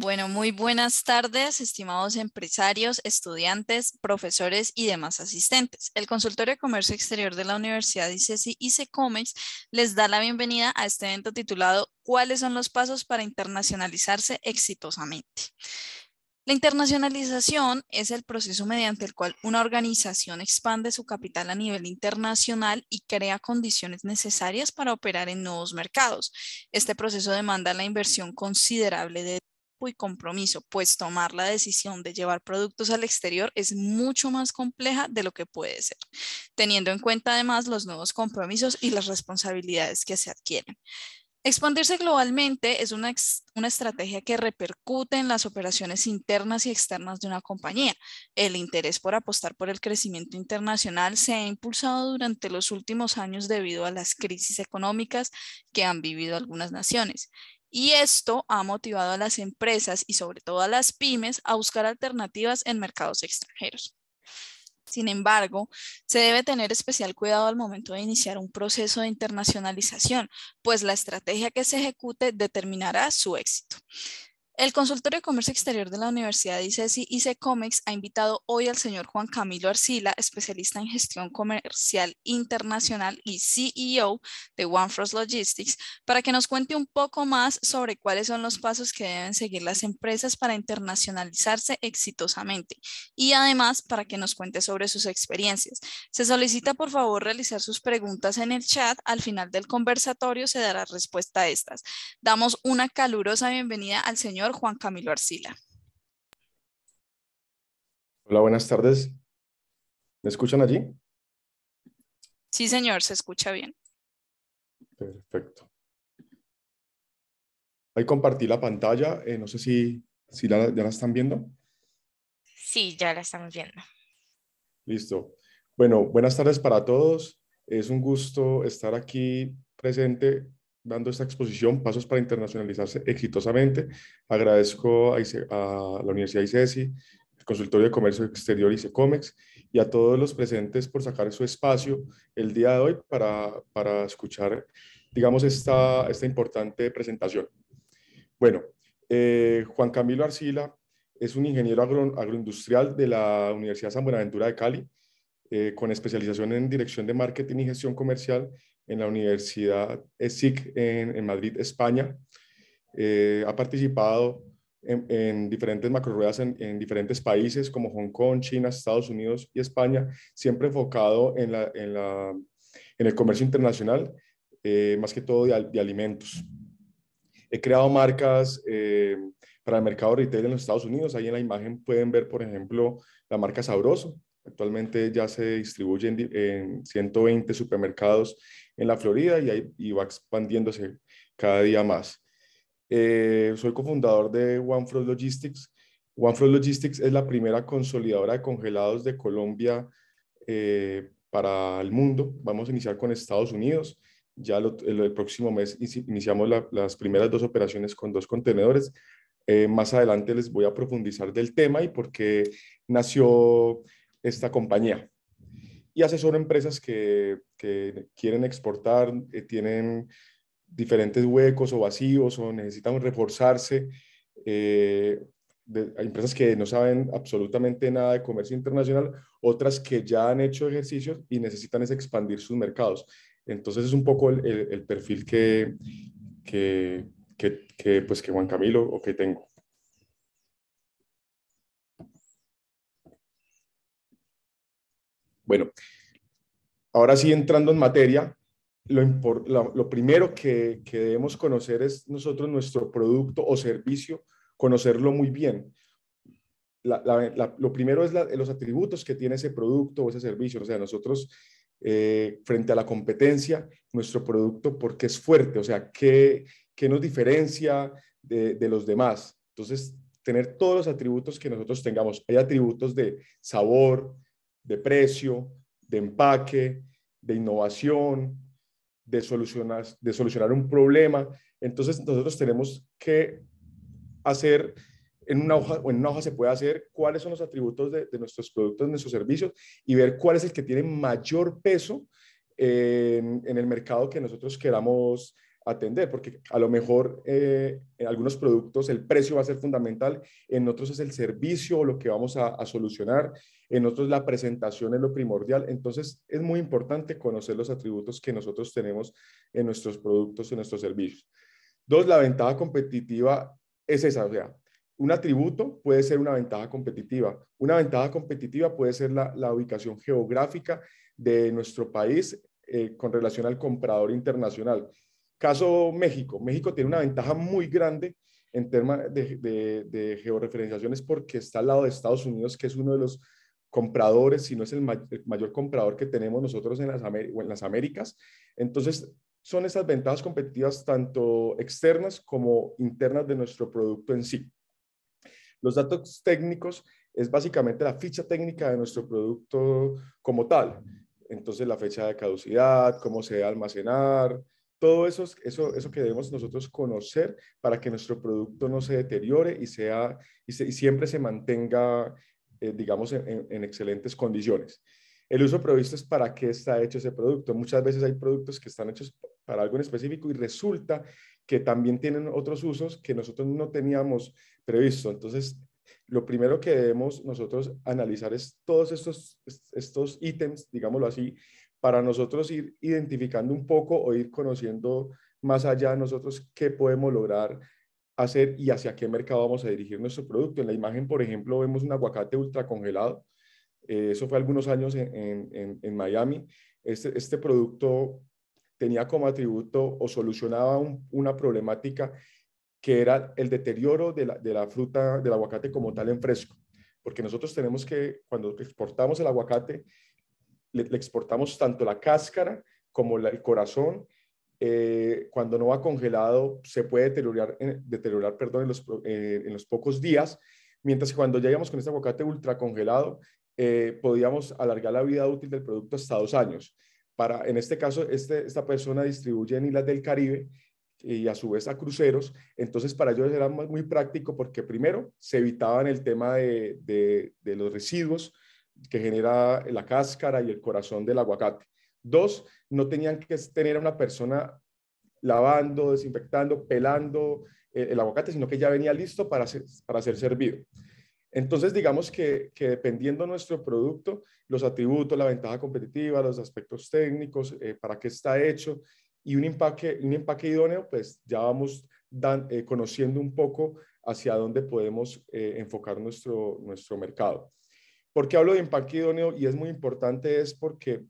Bueno, muy buenas tardes, estimados empresarios, estudiantes, profesores y demás asistentes. El Consultorio de Comercio Exterior de la Universidad ICESI y CECOMEX les da la bienvenida a este evento titulado ¿Cuáles son los pasos para internacionalizarse exitosamente? La internacionalización es el proceso mediante el cual una organización expande su capital a nivel internacional y crea condiciones necesarias para operar en nuevos mercados. Este proceso demanda la inversión considerable de y compromiso, pues tomar la decisión de llevar productos al exterior es mucho más compleja de lo que puede ser, teniendo en cuenta además los nuevos compromisos y las responsabilidades que se adquieren. Expandirse globalmente es una, una, estrategia que repercute en las operaciones internas y externas de una compañía. El interés por apostar por el crecimiento internacional se ha impulsado durante los últimos años debido a las crisis económicas que han vivido algunas naciones. Y esto ha motivado a las empresas y sobre todo a las pymes a buscar alternativas en mercados extranjeros. Sin embargo, se debe tener especial cuidado al momento de iniciar un proceso de internacionalización, pues la estrategia que se ejecute determinará su éxito. El Consultorio de Comercio Exterior de la Universidad de ICESI e y e Comex ha invitado hoy al señor Juan Camilo Arcila, especialista en gestión comercial internacional y CEO de OneFrost Logistics, para que nos cuente un poco más sobre cuáles son los pasos que deben seguir las empresas para internacionalizarse exitosamente y además para que nos cuente sobre sus experiencias. Se solicita por favor realizar sus preguntas en el chat. Al final del conversatorio se dará respuesta a estas. Damos una calurosa bienvenida al señor Juan Camilo Arcila. Hola, buenas tardes. ¿Me escuchan allí? Sí, señor, se escucha bien. Perfecto. Ahí compartí la pantalla. Eh, no sé si, si ya la están viendo. Sí, ya la estamos viendo. Listo. Bueno, buenas tardes para todos. Es un gusto estar aquí presente dando esta exposición, Pasos para Internacionalizarse exitosamente. Agradezco a, e, la Universidad ICESI, e el Consultorio de Comercio Exterior ICECOMEX y a todos los presentes por sacar su espacio el día de hoy para, escuchar, digamos, esta, esta importante presentación. Bueno, eh, Juan Camilo Arcila es un ingeniero agroindustrial de la Universidad San Buenaventura de Cali, eh, con especialización en dirección de marketing y gestión comercial en la Universidad ESIC en, en Madrid, España. Eh, ha participado en, diferentes macro en, en, diferentes países como Hong Kong, China, Estados Unidos y España, siempre enfocado en, la, en, la, en el comercio internacional, eh, más que todo de, de, alimentos. He creado marcas eh, para el mercado retail en los Estados Unidos. Ahí en la imagen pueden ver, por ejemplo, la marca Sabroso. Actualmente ya se distribuye en, 120 supermercados en la Florida y, va expandiéndose cada día más. Eh, soy cofundador de OneFrost Logistics. OneFrost Logistics es la primera consolidadora de congelados de Colombia eh, para el mundo. Vamos a iniciar con Estados Unidos. Ya el, próximo mes iniciamos las primeras dos operaciones con dos contenedores. Eh, más adelante les voy a profundizar del tema y por qué nació esta compañía y asesoro empresas que, quieren exportar, eh, tienen diferentes huecos o vacíos o necesitan reforzarse. Eh, hay empresas que no saben absolutamente nada de comercio internacional, otras que ya han hecho ejercicios y necesitan es expandir sus mercados. Entonces es un poco el, perfil que, que, pues que Juan Camilo o que tengo. Bueno, ahora sí entrando en materia, lo, primero que, debemos conocer es nosotros nuestro producto o servicio, conocerlo muy bien. lo primero es los atributos que tiene ese producto o ese servicio. O sea, nosotros eh, frente a la competencia, nuestro producto, porque es fuerte, o sea, ¿qué, nos diferencia de, de, los demás? Entonces, tener todos los atributos que nosotros tengamos. Hay atributos de sabor, de precio, de empaque, de innovación, de solucionar, de solucionar un problema. Entonces nosotros tenemos que hacer en una hoja en hoja se puede hacer cuáles son los atributos de, nuestros productos, de nuestros servicios y ver cuál es el que tiene mayor peso en, en el mercado que nosotros queramos atender, porque a lo mejor eh, en algunos productos el precio va a ser fundamental, en otros es el servicio o lo que vamos a, solucionar, en otros la presentación es lo primordial. Entonces es muy importante conocer los atributos que nosotros tenemos en nuestros productos, en nuestros servicios. Dos, la ventaja competitiva es esa, o sea, un atributo puede ser una ventaja competitiva. Una ventaja competitiva puede ser la, la ubicación geográfica de nuestro país eh, con relación al comprador internacional. Caso México. México tiene una ventaja muy grande en tema de, de, georreferenciaciones porque está al lado de Estados Unidos, que es uno de los compradores, si no es el, mayor comprador que tenemos nosotros en las, en las Américas. Entonces, son esas ventajas competitivas tanto externas como internas de nuestro producto en sí. Los datos técnicos es básicamente la ficha técnica de nuestro producto como tal. Entonces, la fecha de caducidad, cómo se debe almacenar, todo eso, eso, eso que debemos nosotros conocer para que nuestro producto no se deteriore y, sea, y, siempre se mantenga, eh, digamos, en, excelentes condiciones. El uso previsto es para qué está hecho ese producto. Muchas veces hay productos que están hechos para algo en específico y resulta que también tienen otros usos que nosotros no teníamos previsto. Entonces, lo primero que debemos nosotros analizar es todos estos, estos ítems, digámoslo así, para nosotros ir identificando un poco o ir conociendo más allá de nosotros qué podemos lograr hacer y hacia qué mercado vamos a dirigir nuestro producto. En la imagen, por ejemplo, vemos un aguacate ultra congelado. Eh, eso fue algunos años en, en, en Miami. Este, este, producto tenía como atributo o solucionaba una problemática que era el deterioro de la, de la fruta del aguacate como tal en fresco. Porque nosotros tenemos que, cuando exportamos el aguacate, le, exportamos tanto la cáscara como el corazón. Eh, cuando no va congelado, se puede deteriorar, deteriorar perdón, eh, en los, pocos días, mientras que cuando llegamos con este aguacate ultra congelado, eh, podíamos alargar la vida útil del producto hasta dos años. Para, en este caso, este, esta persona distribuye en Islas del Caribe y a su vez a cruceros. Entonces, para ellos era muy práctico porque primero se evitaban el tema de los residuos, que genera la cáscara y el corazón del aguacate. Dos, no tenían que tener a una persona lavando, desinfectando, pelando eh, el, aguacate, sino que ya venía listo para ser, para ser servido. Entonces, digamos que, dependiendo nuestro producto, los atributos, la ventaja competitiva, los aspectos técnicos, eh, para qué está hecho y un empaque, un empaque idóneo, pues ya vamos eh, conociendo un poco hacia dónde podemos enfocar nuestro, nuestro mercado. ¿Por qué hablo de empaque idóneo? Y es muy importante, es porque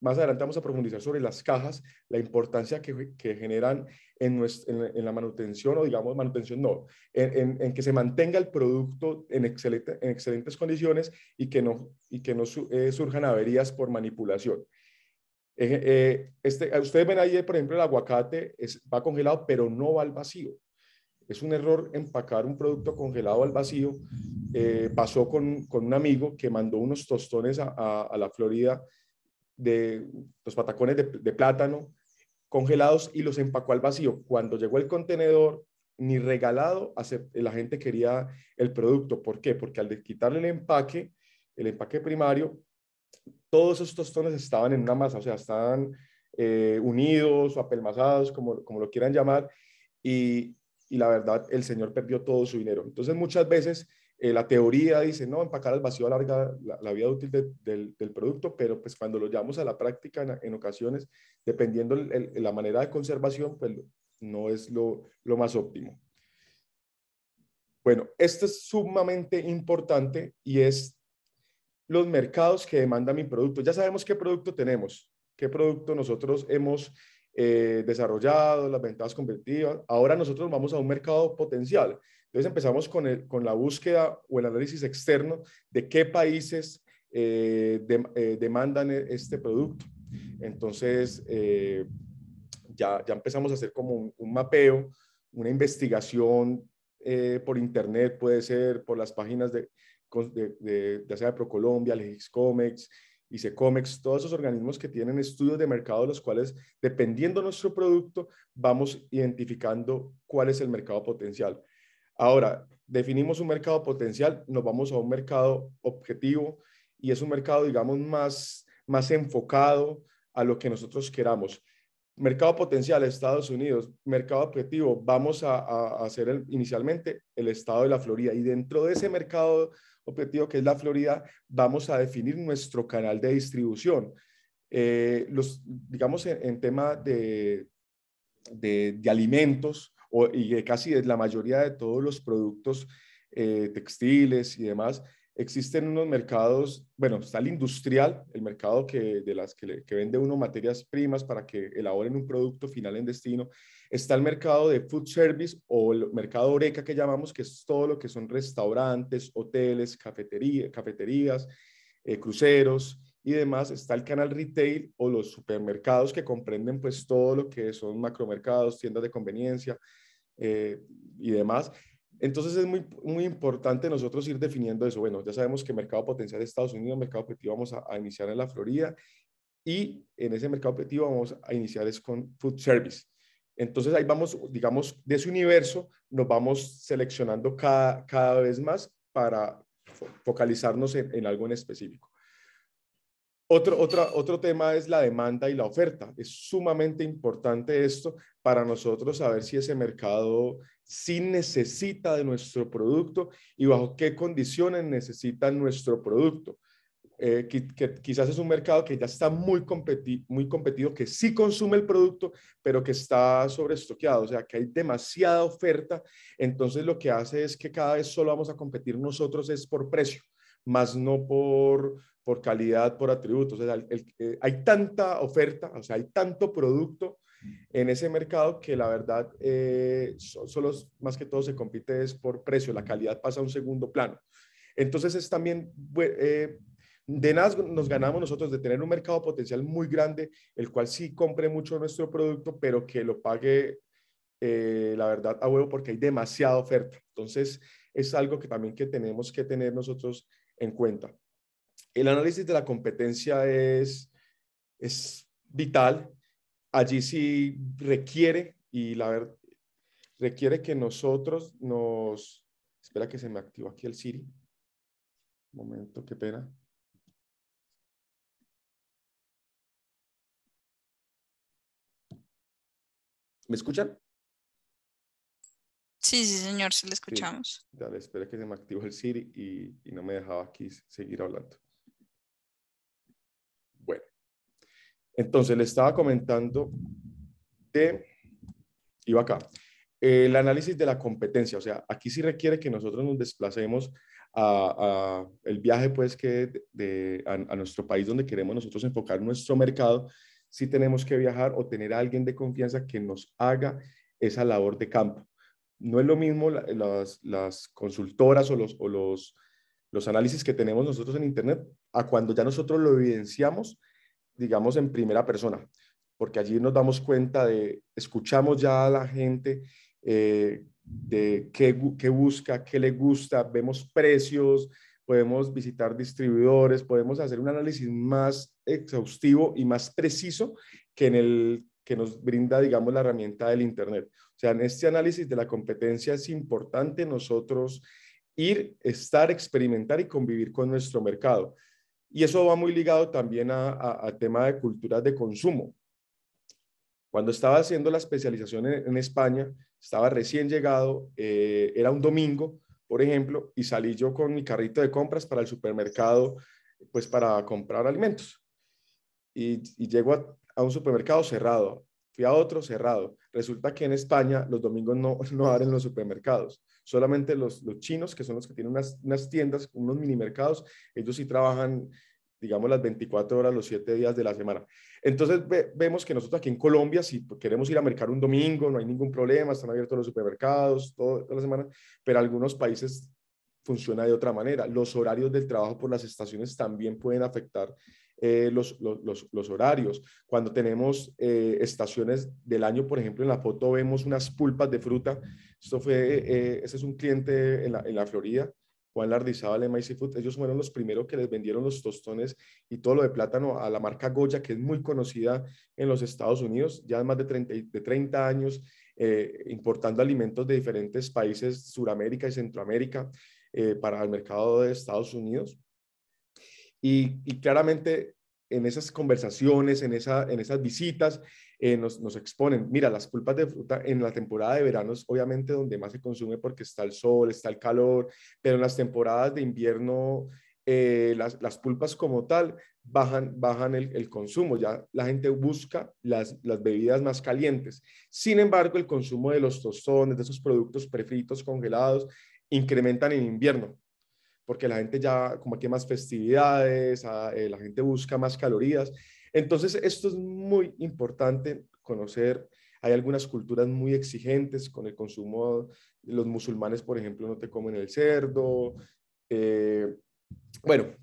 más adelante vamos a profundizar sobre las cajas, la importancia que, generan en, en, la manutención, o digamos manutención no, en, que se mantenga el producto en, excelentes condiciones y que no, y que no eh, surjan averías por manipulación. Eh, este, ustedes ven ahí, por ejemplo, el aguacate es, va congelado, pero no va al vacío. Es un error empacar un producto congelado al vacío. Eh, pasó con, un amigo que mandó unos tostones a, la Florida de los patacones de, plátano congelados y los empacó al vacío. Cuando llegó el contenedor, ni regalado, la gente quería el producto. ¿Por qué? Porque al quitarle el empaque, el empaque primario, todos esos tostones estaban en una masa, o sea, estaban eh, unidos o apelmazados, como, como lo quieran llamar, y y la verdad el señor perdió todo su dinero. Entonces muchas veces eh, la teoría dice, no, empacar al vacío alarga la, la vida útil del, producto, pero pues cuando lo llevamos a la práctica en, ocasiones, dependiendo la manera de conservación, pues no es lo, lo más óptimo. Bueno, esto es sumamente importante y es los mercados que demandan mi producto. Ya sabemos qué producto tenemos, qué producto nosotros hemos eh, desarrollados, las ventajas convertidas. Ahora nosotros vamos a un mercado potencial. Entonces empezamos con, el, con la búsqueda o el análisis externo de qué países eh, eh, demandan e, este producto. Entonces eh, ya, ya empezamos a hacer como un, mapeo, una investigación por internet, puede ser por las páginas de, de, de, ya sea ProColombia, Comics y Secomex, todos esos organismos que tienen estudios de mercado, los cuales, dependiendo nuestro producto, vamos identificando cuál es el mercado potencial. Ahora, definimos un mercado potencial, nos vamos a un mercado objetivo y es un mercado, digamos, más, más enfocado a lo que nosotros queramos. Mercado potencial, Estados Unidos. Mercado objetivo, vamos a, hacer inicialmente el estado de la Florida. Y dentro de ese mercado objetivo que es la Florida, vamos a definir nuestro canal de distribución. Eh, los, digamos, en, tema de, de, alimentos o, y casi la mayoría de todos los productos eh, textiles y demás, existen unos mercados, bueno, está el industrial, el mercado que, de las que, que, vende uno materias primas para que elaboren un producto final en destino, está el mercado de food service o el mercado oreca que llamamos, que es todo lo que son restaurantes, hoteles, cafetería, cafeterías, eh, cruceros y demás, está el canal retail o los supermercados que comprenden pues todo lo que son macromercados, tiendas de conveniencia eh, y demás entonces es muy, muy importante nosotros ir definiendo eso. Bueno, ya sabemos que mercado potencial de Estados Unidos, mercado objetivo vamos a, iniciar en la Florida y en ese mercado objetivo vamos a iniciar es con food service. Entonces ahí vamos, digamos, de ese universo nos vamos seleccionando cada, cada vez más para focalizarnos en algo en específico. Otro, otro tema es la demanda y la oferta. Es sumamente importante esto para nosotros saber si ese mercado sí necesita de nuestro producto y bajo qué condiciones necesita nuestro producto. Eh, que, quizás es un mercado que ya está muy, competi muy competido, que sí consume el producto, pero que está sobreestoqueado, o sea, que hay demasiada oferta, entonces lo que hace es que cada vez solo vamos a competir nosotros es por precio, más no por, por calidad, por atributos. O sea, eh, hay tanta oferta, o sea, hay tanto producto en ese mercado que la verdad eh, más que todo se compite es por precio, la calidad pasa a un segundo plano. Entonces es también, eh, de nada nos ganamos nosotros de tener un mercado potencial muy grande, el cual sí compre mucho nuestro producto, pero que lo pague, la verdad, a huevo porque hay demasiada oferta. Entonces es algo que también que tenemos que tener nosotros en cuenta. El análisis de la competencia es, es vital. Allí sí requiere, y la verdad, requiere que nosotros nos... Espera que se me activó aquí el Siri. Un momento, qué pena. ¿Me escuchan? Sí, sí, señor, sí le escuchamos. Dale, espera que se me activó el Siri y no me dejaba aquí seguir hablando. Entonces, le estaba comentando de, iba acá, el análisis de la competencia. O sea, aquí sí requiere que nosotros nos desplacemos a, el viaje, pues, que a, nuestro país donde queremos nosotros enfocar nuestro mercado. Sí tenemos que viajar o tener a alguien de confianza que nos haga esa labor de campo. No es lo mismo las, consultoras o los análisis que tenemos nosotros en Internet a cuando ya nosotros lo evidenciamos digamos, en primera persona, porque allí nos damos cuenta de, escuchamos ya a la gente, eh, de qué, qué, busca, qué le gusta, vemos precios, podemos visitar distribuidores, podemos hacer un análisis más exhaustivo y más preciso que en el que nos brinda, digamos, la herramienta del Internet. O sea, en este análisis de la competencia es importante nosotros ir, estar, experimentar y convivir con nuestro mercado. Y eso va muy ligado también al tema de culturas de consumo. Cuando estaba haciendo la especialización en, España, estaba recién llegado, eh, era un domingo, por ejemplo, y salí yo con mi carrito de compras para el supermercado, pues para comprar alimentos. Y, llego a, un supermercado cerrado, fui a otro cerrado. Resulta que en España los domingos no abren los supermercados. Solamente los, chinos, que son los que tienen unas, tiendas, unos mini mercados, ellos sí trabajan digamos, las 24 horas, los 7 días de la semana. Entonces vemos que nosotros aquí en Colombia, si queremos ir a mercar un domingo, no hay ningún problema, están abiertos los supermercados toda la semana, pero algunos países funciona de otra manera. Los horarios del trabajo por las estaciones también pueden afectar eh, los, horarios. Cuando tenemos eh, estaciones del año, por ejemplo, en la foto vemos unas pulpas de fruta. Esto fue, eh, ese es un cliente en la, Florida, Juan Lardizábal de Maisy Food. Ellos fueron los primeros que les vendieron los tostones y todo lo de plátano a la marca Goya, que es muy conocida en los Estados Unidos, ya más de 30, de 30 años. importando alimentos de diferentes países, Suramérica y Centroamérica, para el mercado de Estados Unidos. Y, claramente en esas conversaciones, en, esa, en esas visitas, eh, nos, exponen, mira, las pulpas de fruta en la temporada de verano es obviamente donde más se consume porque está el sol, está el calor, pero en las temporadas de invierno eh, las, pulpas como tal bajan, bajan el, consumo, ya la gente busca las, las bebidas más calientes. Sin embargo, el consumo de los tostones, de esos productos prefritos, congelados, incrementan en invierno porque la gente ya, como aquí más festividades, ah, eh, la gente busca más calorías. Entonces, esto es muy importante conocer. Hay algunas culturas muy exigentes con el consumo. Los musulmanes, por ejemplo, no te comen el cerdo. Eh, bueno,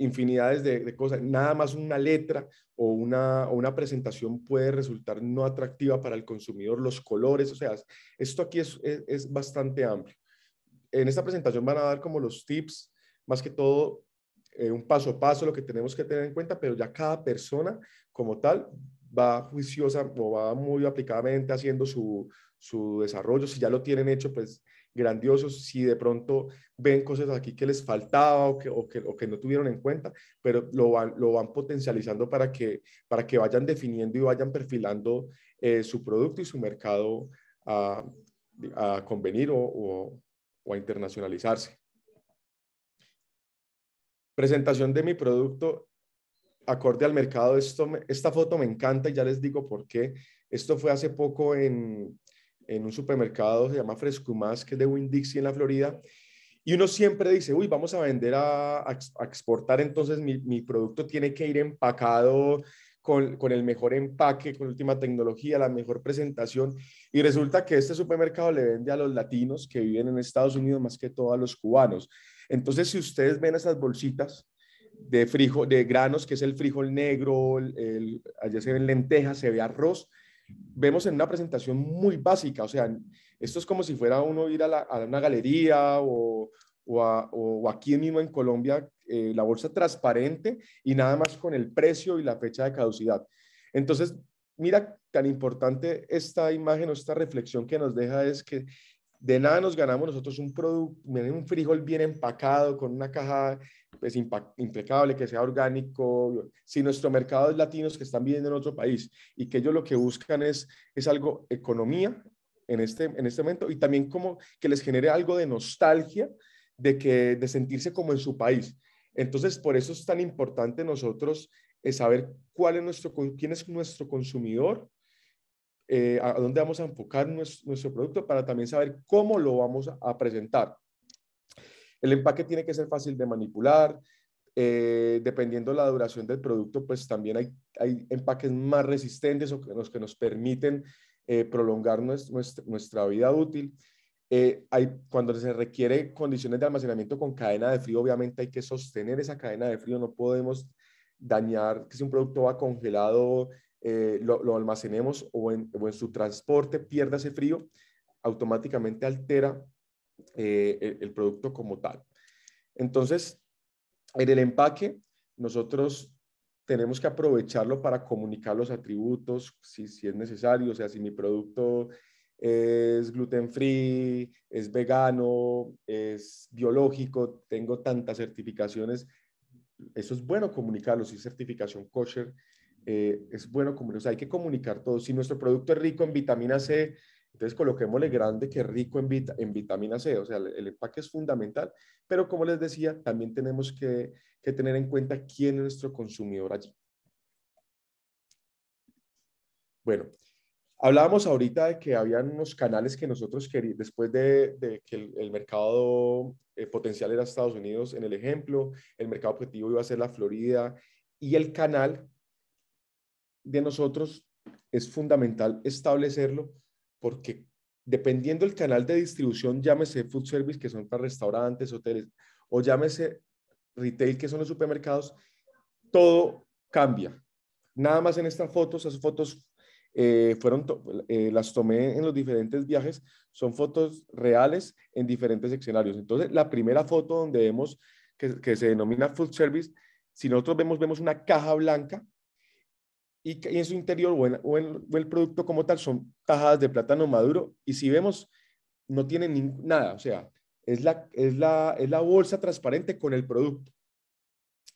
infinidades de, cosas. Nada más una letra o una, presentación puede resultar no atractiva para el consumidor, los colores, o sea, esto aquí es bastante amplio en esta presentación van a dar como los tips, más que todo eh, un paso a paso, lo que tenemos que tener en cuenta, pero ya cada persona como tal va juiciosa o va muy aplicadamente haciendo su, su desarrollo. Si ya lo tienen hecho, pues grandiosos Si de pronto ven cosas aquí que les faltaba o que, o que, o que no tuvieron en cuenta, pero lo van, lo van potencializando para que, para que vayan definiendo y vayan perfilando eh, su producto y su mercado a, convenir o o a internacionalizarse. Presentación de mi producto acorde al mercado. esta foto me encanta y ya les digo por qué. Esto fue hace poco en, un supermercado, se llama Fresco más que es de Winn-Dixie en la Florida. Y uno siempre dice, uy, vamos a vender a, exportar, entonces mi, mi, producto tiene que ir empacado con, el mejor empaque, con última tecnología, la mejor presentación. Y resulta que este supermercado le vende a los latinos que viven en Estados Unidos más que todo a los cubanos. Entonces, si ustedes ven esas bolsitas de frijol, de granos, que es el frijol negro, el, allá se ven lentejas, se ve arroz, vemos en una presentación muy básica, o sea, esto es como si fuera uno ir a, a una galería o, o, aquí mismo en Colombia eh, la bolsa transparente y nada más con el precio y la fecha de caducidad. Entonces, mira tan importante esta imagen o esta reflexión que nos deja es que de nada nos ganamos nosotros un producto, un frijol bien empacado, con una caja pues, impecable, que sea orgánico. Si nuestro mercado es latinos que están viviendo en otro país y que ellos lo que buscan es, es algo economía en este, en este momento y también como que les genere algo de nostalgia de, que, sentirse como en su país. Entonces, por eso es tan importante nosotros eh, saber cuál es nuestro, quién es nuestro consumidor, eh, a dónde vamos a enfocar nuestro, producto para también saber cómo lo vamos a, presentar. El empaque tiene que ser fácil de manipular. Eh, dependiendo la duración del producto, pues también hay, empaques más resistentes o los que nos permiten prolongar nuestra vida útil. Eh, hay, cuando se requiere condiciones de almacenamiento con cadena de frío, obviamente hay que sostener esa cadena de frío, no podemos dañar que si un producto va congelado, eh, lo, almacenemos o en, su transporte pierda ese frío, automáticamente altera eh, el, producto como tal. Entonces, en el empaque, nosotros tenemos que aprovecharlo para comunicar los atributos, si, si es necesario, o sea, si mi producto es gluten free, es vegano, es biológico, tengo tantas certificaciones. Eso es bueno comunicarlo, si certificación kosher, eh, es bueno comunicarlo, hay que comunicar todo. Si nuestro producto es rico en vitamina C, entonces coloquémosle grande que rico en, vitamina C, o sea, el, empaque es fundamental, pero como les decía, también tenemos que, que tener en cuenta quién es nuestro consumidor allí. Bueno, Hablábamos ahorita de que habían unos canales que nosotros queríamos, después de, que el, mercado eh, potencial era Estados Unidos, en el ejemplo, el mercado objetivo iba a ser la Florida y el canal de nosotros es fundamental establecerlo porque dependiendo del canal de distribución, llámese food service, que son para restaurantes, hoteles, o llámese retail, que son los supermercados, todo cambia. Nada más en estas fotos, esas fotos eh, fueron eh, las tomé en los diferentes viajes, son fotos reales en diferentes escenarios. Entonces, la primera foto donde vemos que, se denomina food service, si nosotros vemos, vemos una caja blanca y, en su interior o, el producto como tal son cajas de plátano maduro y si vemos, no tiene nada, o sea, es la, es la bolsa transparente con el producto.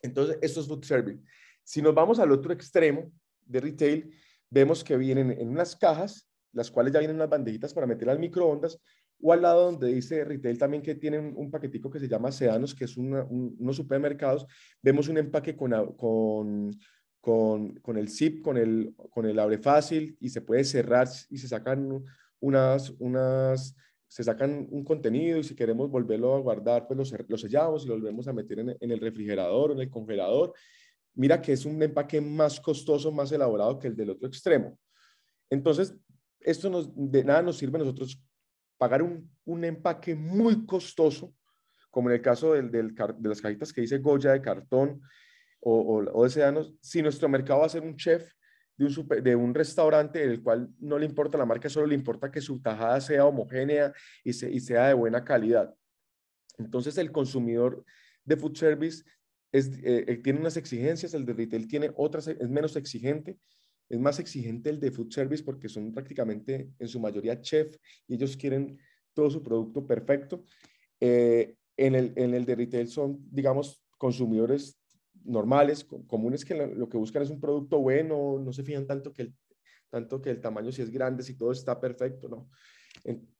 Entonces, esto es food service. Si nos vamos al otro extremo de retail, vemos que vienen en unas cajas, las cuales ya vienen unas bandejitas para meter al microondas, o al lado donde dice retail también que tienen un paquetico que se llama Sedanos, que es un, unos supermercados, vemos un empaque con, con, con, con, el zip, con el, con el abre fácil y se puede cerrar y se sacan unas, unas se sacan un contenido y si queremos volverlo a guardar, pues lo, sellamos y lo volvemos a meter en, el refrigerador, en el congelador mira que es un empaque más costoso, más elaborado que el del otro extremo. Entonces, esto de nada nos sirve a nosotros pagar un, empaque muy costoso, como en el caso de las cajitas que dice Goya de cartón o, o, de si nuestro mercado va a ser un chef de un, restaurante en el cual no le importa la marca, solo le importa que su tajada sea homogénea y, y sea de buena calidad. Entonces, el consumidor de food service eh, tiene unas exigencias, el de retail tiene otras, es menos exigente, es más exigente el de food service porque son prácticamente en su mayoría chef y ellos quieren todo su producto perfecto. Eh, en, el, de retail son, digamos, consumidores normales, comunes que lo que buscan es un producto bueno, no se fijan tanto que el, tanto que el tamaño si es grande, si todo está perfecto, ¿no?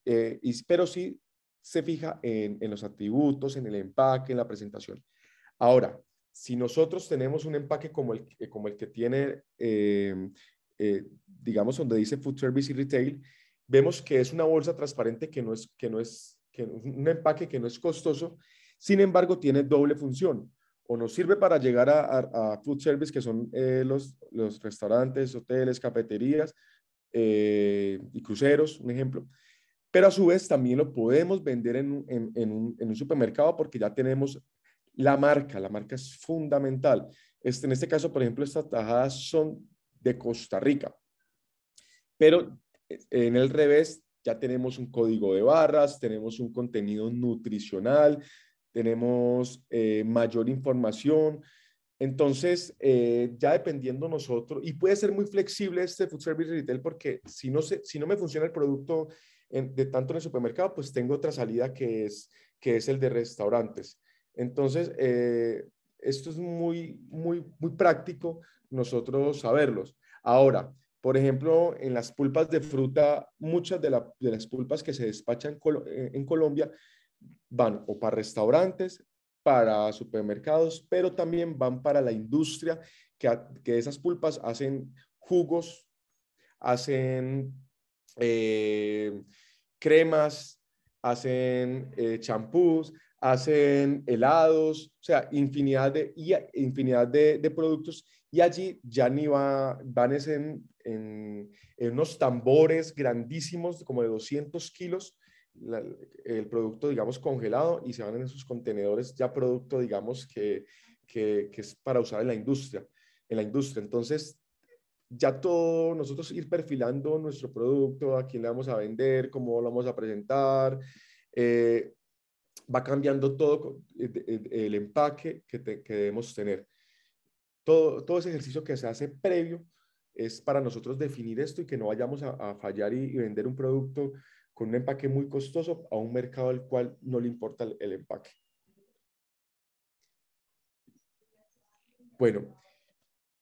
Eh, y, pero sí se fija en, los atributos, en el empaque, en la presentación. Ahora, si nosotros tenemos un empaque como el, eh, como el que tiene, eh, eh, digamos, donde dice Food Service y Retail, vemos que es una bolsa transparente que no es, que no es que un empaque que no es costoso, sin embargo, tiene doble función. O nos sirve para llegar a, food service, que son los, los restaurantes, hoteles, cafeterías y cruceros, un ejemplo pero a su vez también lo podemos vender un, en, un, supermercado porque ya tenemos la marca, la marca es fundamental. Este, en este caso, por ejemplo, estas tajadas son de Costa Rica, pero eh, en el revés ya tenemos un código de barras, tenemos un contenido nutricional, tenemos eh, mayor información. Entonces, eh, ya dependiendo nosotros, y puede ser muy flexible este Food Service Retail porque si no, se, si no me funciona el producto de tanto en el supermercado, pues tengo otra salida que es, que es el de restaurantes. Entonces, eh, esto es muy, muy, muy práctico nosotros saberlos. Ahora, por ejemplo, en las pulpas de fruta, muchas de, las pulpas que se despachan eh, en Colombia van o para restaurantes, para supermercados, pero también van para la industria, que, que esas pulpas hacen jugos, hacen eh, cremas, hacen champús, hacen helados, o sea, infinidad de, infinidad de, productos y allí ya ni va, van en, en, unos tambores grandísimos, como de 200 kilos, el producto, digamos, congelado y se van en esos contenedores ya producto, digamos, que, que, que es para usar en la industria. En la industria. Entonces, ya todo, nosotros ir perfilando nuestro producto, a quién le vamos a vender, cómo lo vamos a presentar, eh, va cambiando todo eh, eh, el empaque que, debemos tener. Todo, todo ese ejercicio que se hace previo es para nosotros definir esto y que no vayamos a, fallar y, vender un producto con un empaque muy costoso a un mercado al cual no le importa el, empaque. Bueno,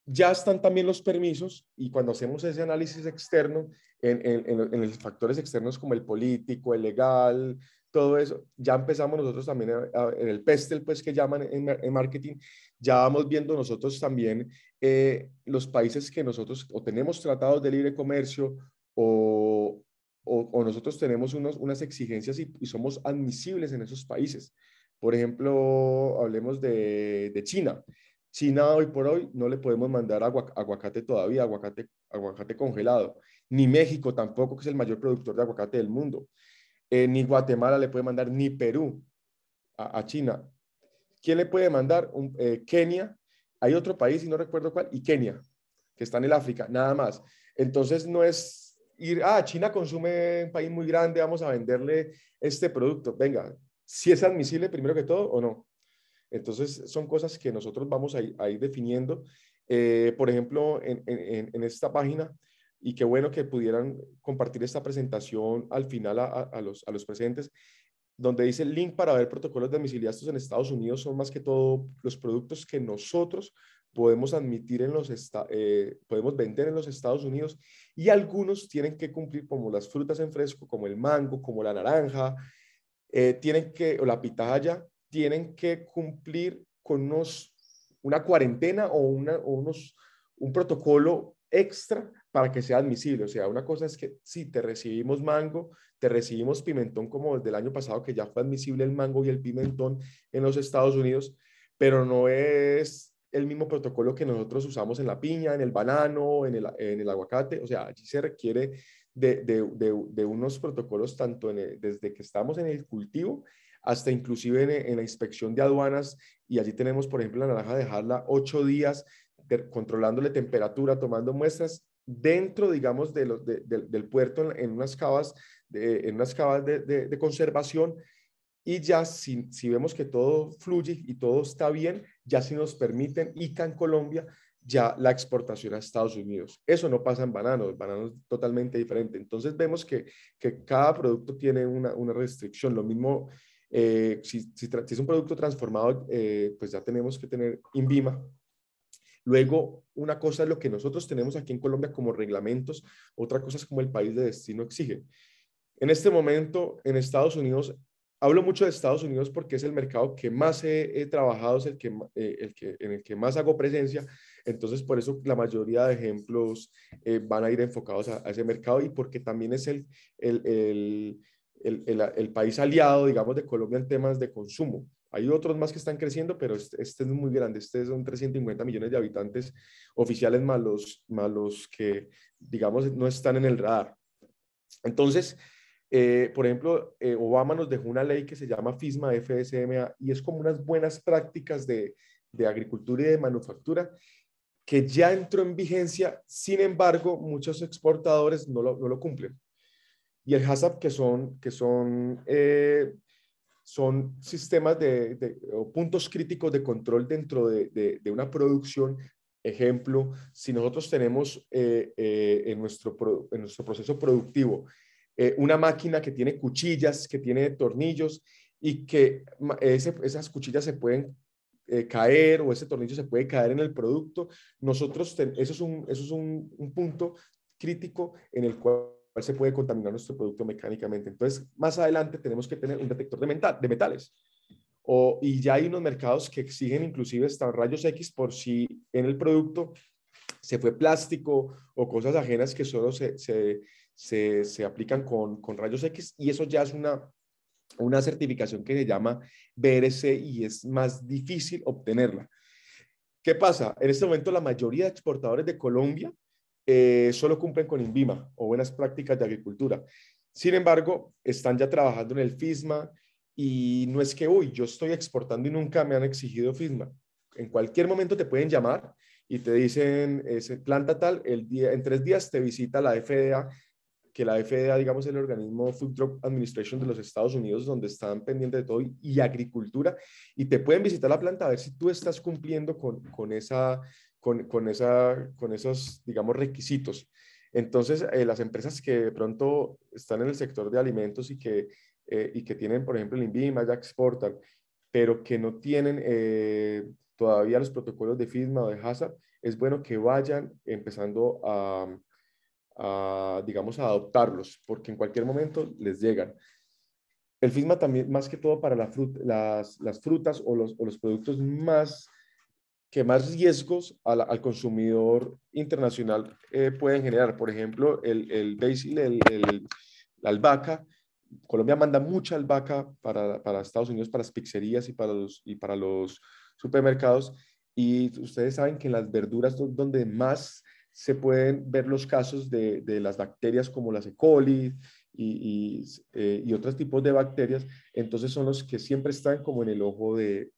ya están también los permisos y cuando hacemos ese análisis externo en, en, los factores externos como el político, el legal, todo eso. Ya empezamos nosotros también en el PESTEL, pues que llaman en, marketing, ya vamos viendo nosotros también eh, los países que nosotros o tenemos tratados de libre comercio o, nosotros tenemos unas exigencias y, somos admisibles en esos países. Por ejemplo, hablemos de, China. China hoy por hoy no le podemos mandar aguacate todavía, aguacate, aguacate congelado, ni México tampoco, que es el mayor productor de aguacate del mundo. Eh, ni Guatemala le puede mandar, ni Perú a, China. ¿Quién le puede mandar? Eh, Kenia. Hay otro país, y no recuerdo cuál, y Kenia, que está en el África, nada más. Entonces no es ir, ah, China consume un país muy grande, vamos a venderle este producto. Venga, si es admisible primero que todo o no. Entonces son cosas que nosotros vamos a, ir, definiendo. Eh, por ejemplo, en esta página y qué bueno que pudieran compartir esta presentación al final a, a, los, a los presentes, donde dice el link para ver protocolos de domiciliastos en Estados Unidos son más que todo los productos que nosotros podemos admitir en los eh, podemos vender en los Estados Unidos y algunos tienen que cumplir como las frutas en fresco, como el mango, como la naranja, eh, tienen que o la pitaya, tienen que cumplir con unos una cuarentena o, una, unos un protocolo extra para que sea admisible. O sea, una cosa es que si te recibimos mango, te recibimos pimentón como desde el año pasado, que ya fue admisible el mango y el pimentón en los Estados Unidos, pero no es el mismo protocolo que nosotros usamos en la piña, en el banano, en el, en el aguacate. O sea, allí se requiere de, unos protocolos tanto desde que estamos en el cultivo hasta inclusive en, la inspección de aduanas. Y allí tenemos, por ejemplo, la naranja, dejarla ocho días controlándole temperatura, tomando muestras dentro, digamos, del puerto en, unas cavas, en unas cavas de, conservación. Y ya si, vemos que todo fluye y todo está bien, ya si nos permiten, ICA en Colombia, ya la exportación a Estados Unidos. Eso no pasa en bananos, el banano es totalmente diferente. Entonces vemos que, que cada producto tiene una, una restricción. Lo mismo, eh, si, si, es un producto transformado, eh, pues ya tenemos que tener INVIMA Luego, una cosa es lo que nosotros tenemos aquí en Colombia como reglamentos, otra cosa es como el país de destino exige. En este momento, en Estados Unidos, hablo mucho de Estados Unidos porque es el mercado que más he, trabajado, es el que, eh, el que, en el que más hago presencia, entonces por eso la mayoría de ejemplos eh, van a ir enfocados a, ese mercado y porque también es el el, el, el, país aliado, digamos, de Colombia en temas de consumo. Hay otros más que están creciendo, pero este, este es muy grande. Este son 350 millones de habitantes oficiales malos malos que, digamos, no están en el radar. Entonces, eh, por ejemplo, eh, Obama nos dejó una ley que se llama FISMA, FSMA, y es como unas buenas prácticas de, de agricultura y de manufactura que ya entró en vigencia, sin embargo, muchos exportadores no lo, no lo cumplen. Y el HACCP, que son, que son eh, son sistemas de, o puntos críticos de control dentro de, una producción. Ejemplo, si nosotros tenemos eh, eh, en, nuestro en nuestro proceso productivo eh, una máquina que tiene cuchillas, que tiene tornillos y que esas cuchillas se pueden caer o ese tornillo se puede caer en el producto, nosotros, eso es, eso es un punto crítico en el cual se puede contaminar nuestro producto mecánicamente. Entonces, más adelante tenemos que tener un detector de, metales. y ya hay unos mercados que exigen inclusive hasta rayos X por si en el producto se fue plástico o cosas ajenas que solo se, aplican con, rayos X. Y eso ya es una, una certificación que se llama BRC y es más difícil obtenerla. ¿Qué pasa? En este momento la mayoría de exportadores de Colombia eh, solo cumplen con INVIMA o buenas prácticas de agricultura. Sin embargo, están ya trabajando en el FISMA y no es que, hoy yo estoy exportando y nunca me han exigido FISMA. En cualquier momento te pueden llamar y te dicen, ese planta tal, el día, en tres días te visita la FDA que la FDA, digamos, el organismo Food Drug Administration de los Estados Unidos, donde están pendientes de todo, y agricultura, y te pueden visitar la planta a ver si tú estás cumpliendo con, esa, con, esa, con esos, digamos, requisitos. Entonces, eh, las empresas que de pronto están en el sector de alimentos y que, eh, y que tienen, por ejemplo, el INVIMA, ya exportan, pero que no tienen eh, todavía los protocolos de FISMA o de Hasa, es bueno que vayan empezando a, digamos, a adoptarlos, porque en cualquier momento les llegan. El FISMA también, más que todo para las, frutas o los, productos más que más riesgos al, consumidor internacional eh, pueden generar. Por ejemplo, el, el basil, el, la albahaca, Colombia manda mucha albahaca para, para, Estados Unidos, para las pizzerías y para, los, y para los supermercados. Y ustedes saben que las verduras donde más se pueden ver los casos de, las bacterias como las E. coli eh, y, otros tipos de bacterias, entonces son los que siempre están como en el ojo del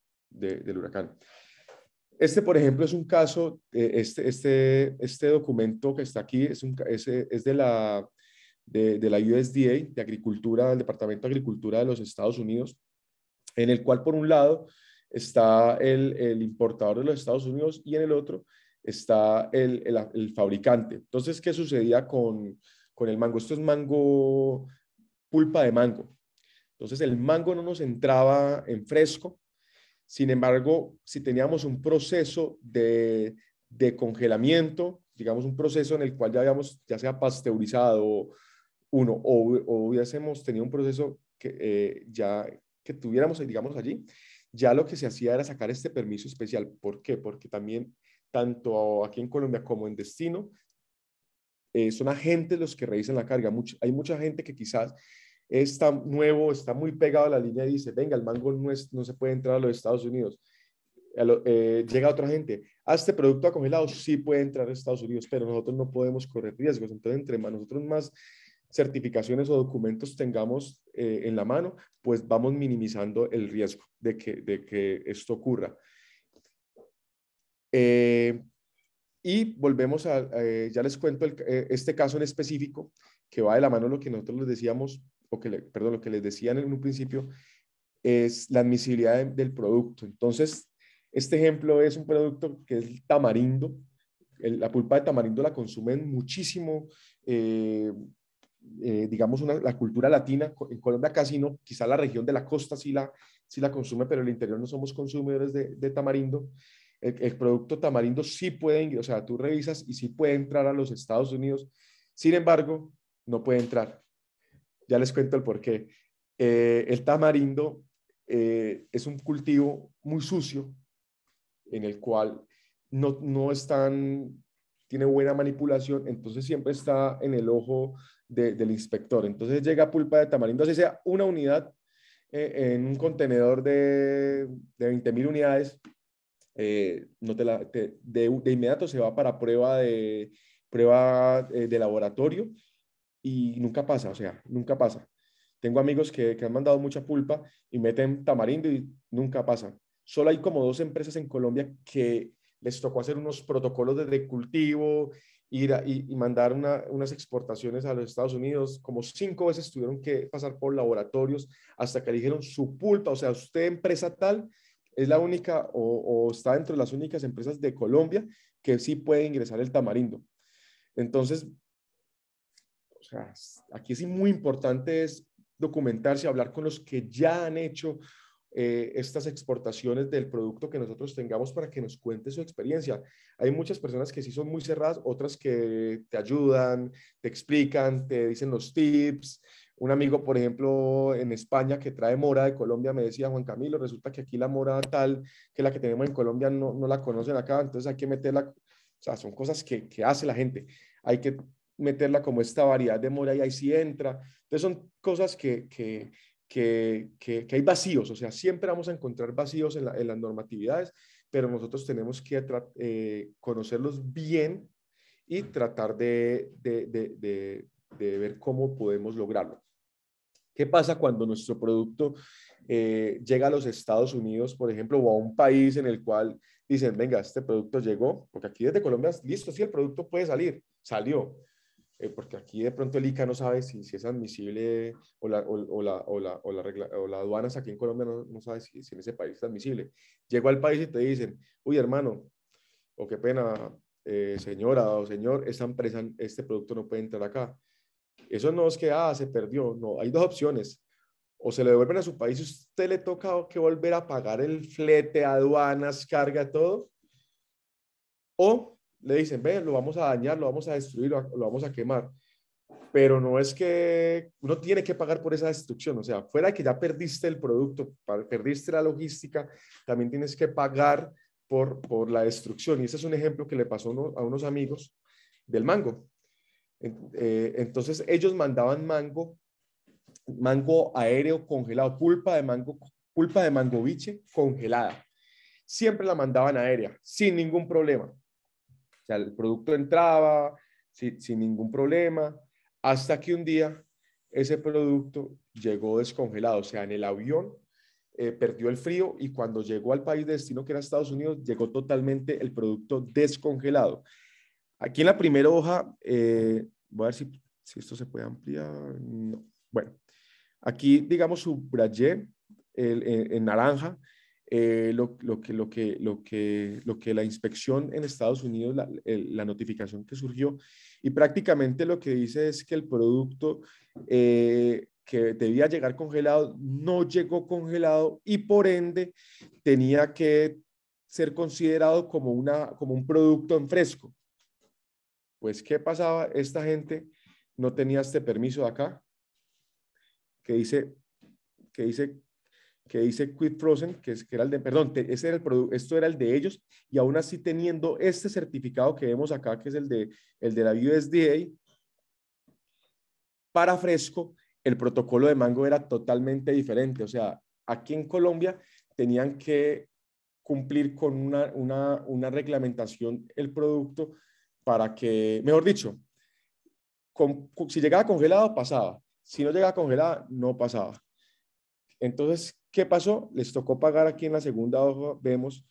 huracán. Este, por ejemplo, es un caso, eh, este, este, este, documento que está aquí es, es, de, la, USDA, de Agricultura, del Departamento de Agricultura de los Estados Unidos, en el cual, por un lado, está el, el importador de los Estados Unidos y en el otro está el, el, fabricante. Entonces, ¿qué sucedía con, el mango? Esto es mango, pulpa de mango. Entonces, el mango no nos entraba en fresco. Sin embargo, si teníamos un proceso de, congelamiento, digamos un proceso en el cual ya habíamos, ya sea pasteurizado uno, o, hubiésemos tenido un proceso que eh, ya que tuviéramos, digamos, allí, ya lo que se hacía era sacar este permiso especial. ¿Por qué? Porque también tanto aquí en Colombia como en destino, eh, son agentes los que revisan la carga. hay mucha gente que quizás está nuevo, está muy pegado a la línea y dice, venga, el mango no, se puede entrar a los Estados Unidos. Eh, llega otra gente, ah, este producto congelado sí puede entrar a Estados Unidos, pero nosotros no podemos correr riesgos. Entonces, entre más, nosotros más certificaciones o documentos tengamos eh, en la mano, pues vamos minimizando el riesgo de que esto ocurra. Eh, y volvemos a, eh, ya les cuento eh, este caso en específico, que va de la mano lo que nosotros les decíamos, o que, perdón, lo que les decían en un principio, es la admisibilidad del producto. Entonces, este ejemplo es un producto que es el tamarindo. la pulpa de tamarindo la consumen muchísimo, digamos, una, la cultura latina. En Colombia casi no, quizá la región de la costa sí la, sí la consume, pero en el interior no somos consumidores de, de tamarindo el, producto tamarindo sí puede, o sea, tú revisas y sí puede entrar a los Estados Unidos, sin embargo, no puede entrar. Ya les cuento el porqué. Eh, el tamarindo eh, es un cultivo muy sucio en el cual no, no están, tiene buena manipulación, entonces siempre está en el ojo del inspector. Entonces llega pulpa de tamarindo, así sea una unidad eh, en un contenedor de, de 20 mil unidades, eh, no de, inmediato se va para prueba de, prueba, eh, de laboratorio y nunca pasa, o sea, nunca pasa. Tengo amigos que, han mandado mucha pulpa y meten tamarindo y nunca pasa. Solo hay como dos empresas en Colombia que les tocó hacer unos protocolos de cultivo, ir y, mandar unas exportaciones a los Estados Unidos. Como cinco veces tuvieron que pasar por laboratorios hasta que eligieron su pulpa, o sea, usted empresa tal es la única o, está dentro de las únicas empresas de Colombia que sí puede ingresar el tamarindo. Entonces, aquí sí muy importante es documentarse, hablar con los que ya han hecho eh, estas exportaciones del producto que nosotros tengamos para que nos cuente su experiencia. Hay muchas personas que sí son muy cerradas, otras que te ayudan, te explican, te dicen los tips, un amigo, por ejemplo, en España que trae mora de Colombia me decía, Juan Camilo, resulta que aquí la mora tal, que la que tenemos en Colombia no, la conocen acá, entonces hay que meterla, o sea, son cosas que, que hace la gente, hay que meterla como esta variedad de mora y ahí sí entra. Entonces son cosas que, hay vacíos, o sea, siempre vamos a encontrar vacíos en, las normatividades, pero nosotros tenemos que eh, conocerlos bien y tratar de, de ver cómo podemos lograrlo. ¿Qué pasa cuando nuestro producto eh, llega a los Estados Unidos, por ejemplo, o a un país en el cual dicen, venga, este producto llegó, porque aquí desde Colombia, listo, sí, el producto puede salir, salió, eh, porque aquí de pronto el ICA no sabe si, si es admisible o la, o, la, o la, o la, o aduanas aquí en Colombia no, sabe si, si, en ese país es admisible. Llegó al país y te dicen, uy, hermano, o oh, qué pena, eh, señora o señor, esta empresa, este producto no puede entrar acá eso no es que, ah, se perdió. No, hay dos opciones. O se lo devuelven a su país y usted le toca que volver a pagar el flete, aduanas, carga, todo. O le dicen, ve, lo vamos a dañar, lo vamos a destruir, lo, vamos a quemar. Pero no es que uno tiene que pagar por esa destrucción. O sea, fuera que ya perdiste el producto, perdiste la logística, también tienes que pagar por, la destrucción. Y ese es un ejemplo que le pasó a unos amigos del mango. Eh, entonces ellos mandaban mango, mango aéreo congelado, pulpa de mango, pulpa de mangoviche congelada. Siempre la mandaban aérea, sin ningún problema. O sea, el producto entraba sin, ningún problema, hasta que un día ese producto llegó descongelado, o sea, en el avión eh, perdió el frío y cuando llegó al país de destino que era Estados Unidos, llegó totalmente el producto descongelado. Aquí en la primera hoja, eh, voy a ver si, esto se puede ampliar. Bueno, aquí, digamos, subrayé el, eh, en, naranja eh, lo, que, lo, que, lo, que, lo que la inspección en Estados Unidos, la, notificación que surgió, y prácticamente lo que dice es que el producto que debía llegar congelado no llegó congelado y por ende tenía que ser considerado como, una, como un producto en fresco. Pues, ¿qué pasaba? Esta gente no tenía este permiso de acá, que dice, que dice, que dice quit frozen, que, es, que era el de, perdón, era el producto, esto era el de ellos, y aún así teniendo este certificado que vemos acá, que es el de, el de la USDA, para fresco, el protocolo de mango era totalmente diferente. O sea, aquí en Colombia tenían que cumplir con una, una, una reglamentación el producto para que, mejor dicho, si llegaba congelado, pasaba. Si no llegaba congelado, no pasaba. Entonces, ¿qué pasó? Les tocó pagar aquí en la segunda hoja, vemos,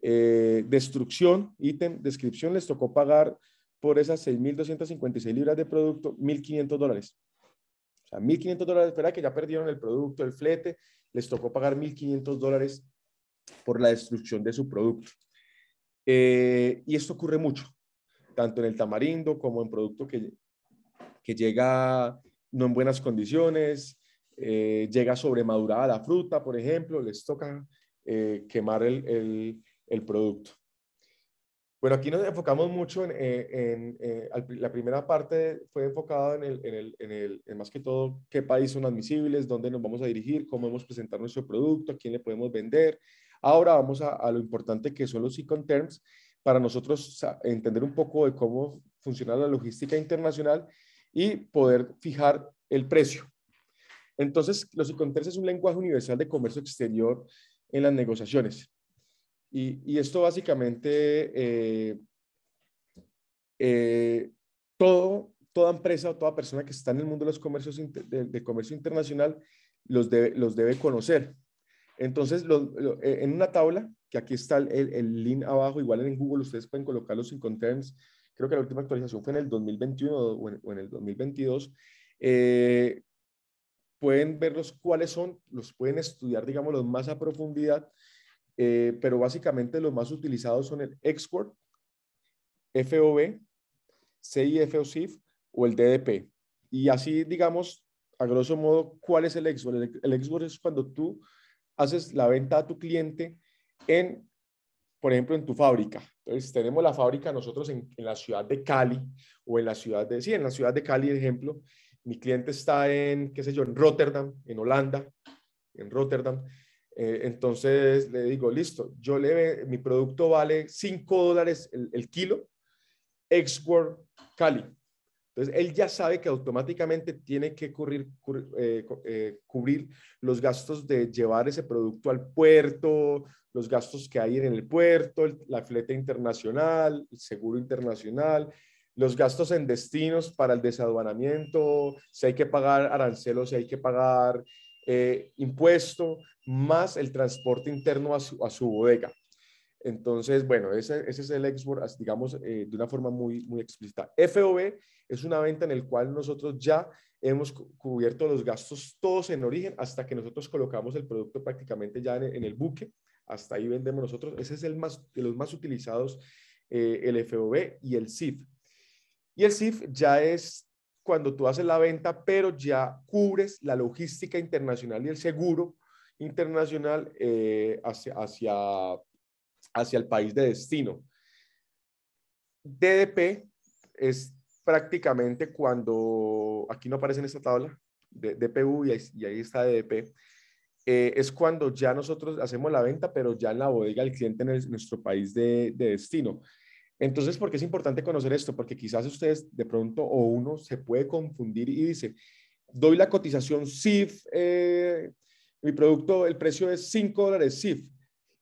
eh, destrucción, ítem, descripción, les tocó pagar por esas 6.256 libras de producto, 1.500 dólares. O sea, 1.500 dólares, espera que ya perdieron el producto, el flete, les tocó pagar 1.500 dólares por la destrucción de su producto. Eh, y esto ocurre mucho tanto en el tamarindo como en producto que, que llega no en buenas condiciones, eh, llega sobremadurada la fruta, por ejemplo, les toca eh, quemar el, el, producto. Bueno, aquí nos enfocamos mucho en, eh, en, eh, la primera parte fue enfocada en, el, el, en más que todo qué país son admisibles, dónde nos vamos a dirigir, cómo vamos a presentar nuestro producto, a quién le podemos vender. Ahora vamos a, a lo importante que son los second Terms para nosotros entender un poco de cómo funciona la logística internacional y poder fijar el precio. Entonces, los incoterms es un lenguaje universal de comercio exterior en las negociaciones. Y, esto básicamente, eh, eh, toda empresa o toda persona que está en el mundo de los comercios de comercio internacional los debe conocer. Entonces, e, en una tabla, que aquí está el, link abajo, igual en Google ustedes pueden colocar los contents, creo que la última actualización fue en el 2021 o en, el 2022, eh, pueden ver los cuáles son, los pueden estudiar, digamos, los más a profundidad, eh, pero básicamente los más utilizados son el export, FOB, CIF o CIF o el DDP. Y así, digamos, a grosso modo, ¿cuál es el export? El, el export es cuando tú haces la venta a tu cliente en, por ejemplo, en tu fábrica. Entonces, tenemos la fábrica nosotros en, la ciudad de Cali o en la ciudad de, sí, en la ciudad de Cali, ejemplo, mi cliente está en, qué sé yo, en Rotterdam, en Holanda, en Rotterdam. Eh, entonces le digo, listo, yo le, mi producto vale 5 dólares el, el, kilo, export Cali. Entonces, él ya sabe que automáticamente tiene que cubrir, eh, eh, cubrir los gastos de llevar ese producto al puerto, los gastos que hay en el puerto, la fleta internacional, el seguro internacional, los gastos en destinos para el desaduanamiento, si hay que pagar arancelos, si hay que pagar eh, impuesto, más el transporte interno a su bodega. Entonces, bueno, ese, ese es el export, digamos, eh, de una forma muy, muy explícita. FOB es una venta en la cual nosotros ya hemos cubierto los gastos todos en origen hasta que nosotros colocamos el producto prácticamente ya en, el buque. Hasta ahí vendemos nosotros. Ese es el más, de los más utilizados, eh, el FOB y el SIF. Y el SIF ya es cuando tú haces la venta, pero ya cubres la logística internacional y el seguro internacional eh, hacia, hacia hacia el país de destino. DDP es prácticamente cuando, aquí no aparece en esta tabla, DPU y ahí, está DDP, eh, es cuando ya nosotros hacemos la venta, pero ya en la bodega el cliente en, nuestro país de, destino. Entonces, ¿por qué es importante conocer esto? Porque quizás ustedes de pronto o uno se puede confundir y dice, doy la cotización SIF, eh, mi producto, el precio es 5 dólares SIF,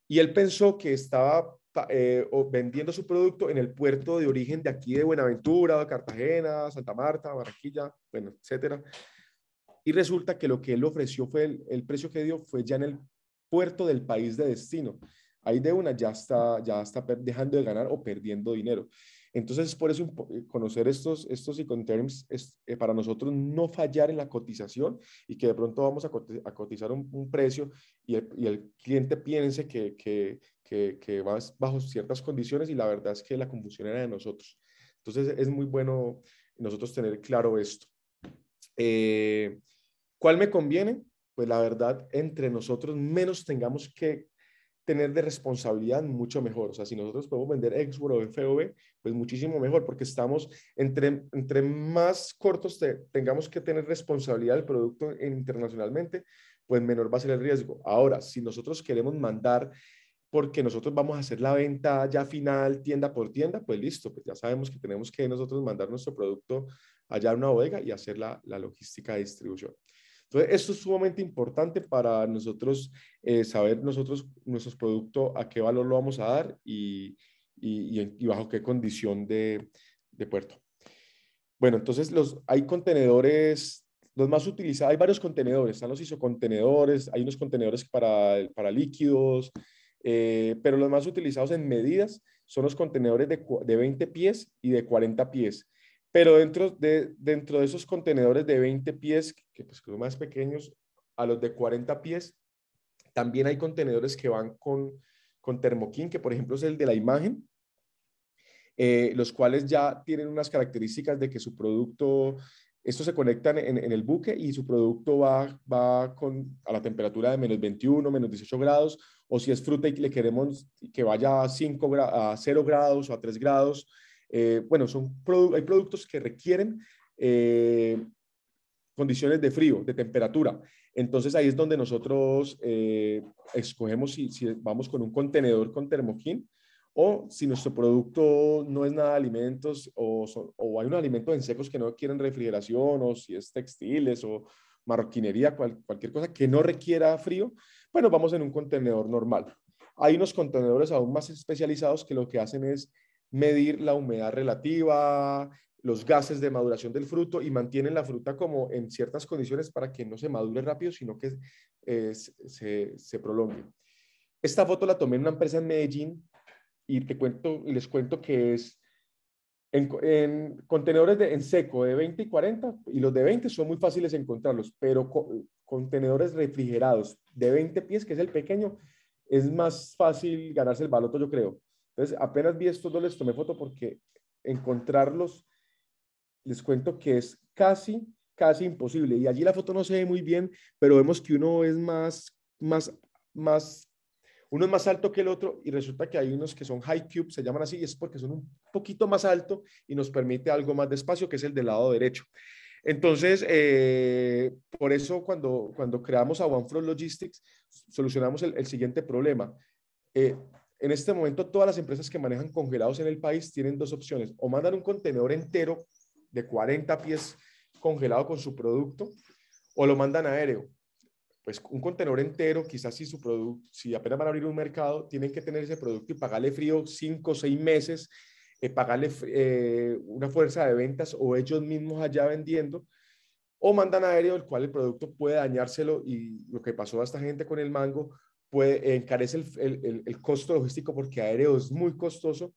y él pensó que estaba eh, vendiendo su producto en el puerto de origen de aquí de Buenaventura, Cartagena, Santa Marta, Barranquilla, bueno, etcétera. Y resulta que lo que él ofreció fue el, precio que dio fue ya en el puerto del país de destino. Ahí de una ya está, ya está dejando de ganar o perdiendo dinero. Entonces, por eso eh, conocer estos, estos Iconterms es eh, para nosotros no fallar en la cotización y que de pronto vamos a, cotizar un, precio y el, cliente piense que, que, que, va bajo ciertas condiciones y la verdad es que la confusión era de nosotros. Entonces, es muy bueno nosotros tener claro esto. Eh, ¿Cuál me conviene? Pues la verdad, entre nosotros menos tengamos que tener de responsabilidad mucho mejor. O sea, si nosotros podemos vender Expo o FOB, pues muchísimo mejor, porque estamos, entre, entre más cortos tengamos que tener responsabilidad del producto internacionalmente, pues menor va a ser el riesgo. Ahora, si nosotros queremos mandar, porque nosotros vamos a hacer la venta ya final, tienda por tienda, pues listo, pues ya sabemos que tenemos que nosotros mandar nuestro producto allá a una bodega y hacer la, la logística de distribución. Entonces, esto es sumamente importante para nosotros eh, saber nosotros, nuestros productos, a qué valor lo vamos a dar y, bajo qué condición de, puerto. Bueno, entonces los, hay contenedores, los más utilizados, hay varios contenedores, están los isocontenedores, hay unos contenedores para, para líquidos, eh, pero los más utilizados en medidas son los contenedores de, de 20 pies y de 40 pies pero dentro de, dentro de esos contenedores de 20 pies, que pues son más pequeños, a los de 40 pies, también hay contenedores que van con, con termoquín, que por ejemplo es el de la imagen, eh, los cuales ya tienen unas características de que su producto, estos se conectan en, en, el buque y su producto va, va con, a la temperatura de menos 21, menos 18 grados, o si es fruta y le queremos que vaya a, 5 a 0 grados o a 3 grados, eh, bueno, son hay productos que requieren eh, condiciones de frío, de temperatura. Entonces ahí es donde nosotros eh, escogemos si, vamos con un contenedor con termoquín o si nuestro producto no es nada de alimentos o, hay un alimento en secos que no quieren refrigeración o si es textiles o marroquinería, cualquier cosa que no requiera frío, bueno, vamos en un contenedor normal. Hay unos contenedores aún más especializados que lo que hacen es medir la humedad relativa, los gases de maduración del fruto y mantienen la fruta como en ciertas condiciones para que no se madure rápido, sino que eh, se, prolongue. Esta foto la tomé en una empresa en Medellín y te cuento, les cuento que es en, contenedores de, en seco de 20 y 40 y los de 20 son muy fáciles de encontrarlos, pero contenedores refrigerados de 20 pies, que es el pequeño, es más fácil ganarse el baloto, yo creo. Entonces, apenas vi estos dos, les tomé foto porque encontrarlos, les cuento que es casi, casi imposible. Y allí la foto no se ve muy bien, pero vemos que uno es más, más, más, uno es más alto que el otro y resulta que hay unos que son high cube, se llaman así, y es porque son un poquito más alto y nos permite algo más de espacio, que es el del lado derecho. Entonces, eh, por eso cuando, cuando creamos a OneFront Logistics, solucionamos el, siguiente problema. Eh, en este momento, todas las empresas que manejan congelados en el país tienen dos opciones. O mandan un contenedor entero de 40 pies congelado con su producto, o lo mandan aéreo. Pues un contenedor entero, quizás si, su producto, si apenas van a abrir un mercado, tienen que tener ese producto y pagarle frío cinco o seis meses, eh, pagarle eh, una fuerza de ventas o ellos mismos allá vendiendo o mandan aéreo, el cual el producto puede dañárselo y lo que pasó a esta gente con el mango encarece el, costo logístico porque aéreo es muy costoso,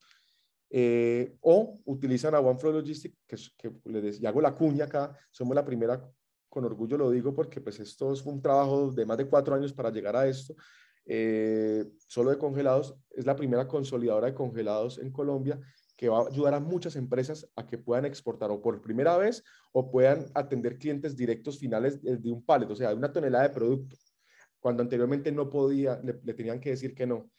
eh, o utilizan a OneFlow Logistics, que, le les, hago la cuña acá, somos la primera, con orgullo lo digo porque pues esto es un trabajo de más de cuatro años para llegar a esto, eh, solo de congelados, es la primera consolidadora de congelados en Colombia que va a ayudar a muchas empresas a que puedan exportar o por primera vez o puedan atender clientes directos finales de un palet, o sea, de una tonelada de producto cuando anteriormente no podía, le, tenían que decir que no.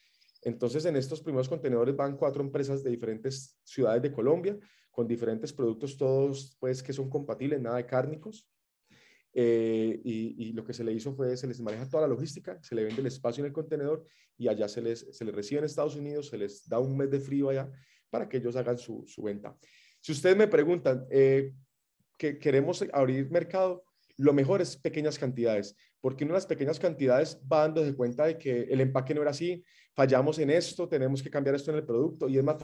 Entonces, en estos primeros contenedores van cuatro empresas de diferentes ciudades de Colombia, con diferentes productos, todos pues que son compatibles, nada de cárnicos. Eh, y, lo que se le hizo fue, se les maneja toda la logística, se le vende el espacio en el contenedor y allá se les, se les recibe en Estados Unidos, se les da un mes de frío allá para que ellos hagan su, venta. Si ustedes me preguntan eh, que queremos abrir mercado, lo mejor es pequeñas cantidades porque en unas pequeñas cantidades van desde cuenta de que el empaque no era así, fallamos en esto, tenemos que cambiar esto en el producto y es más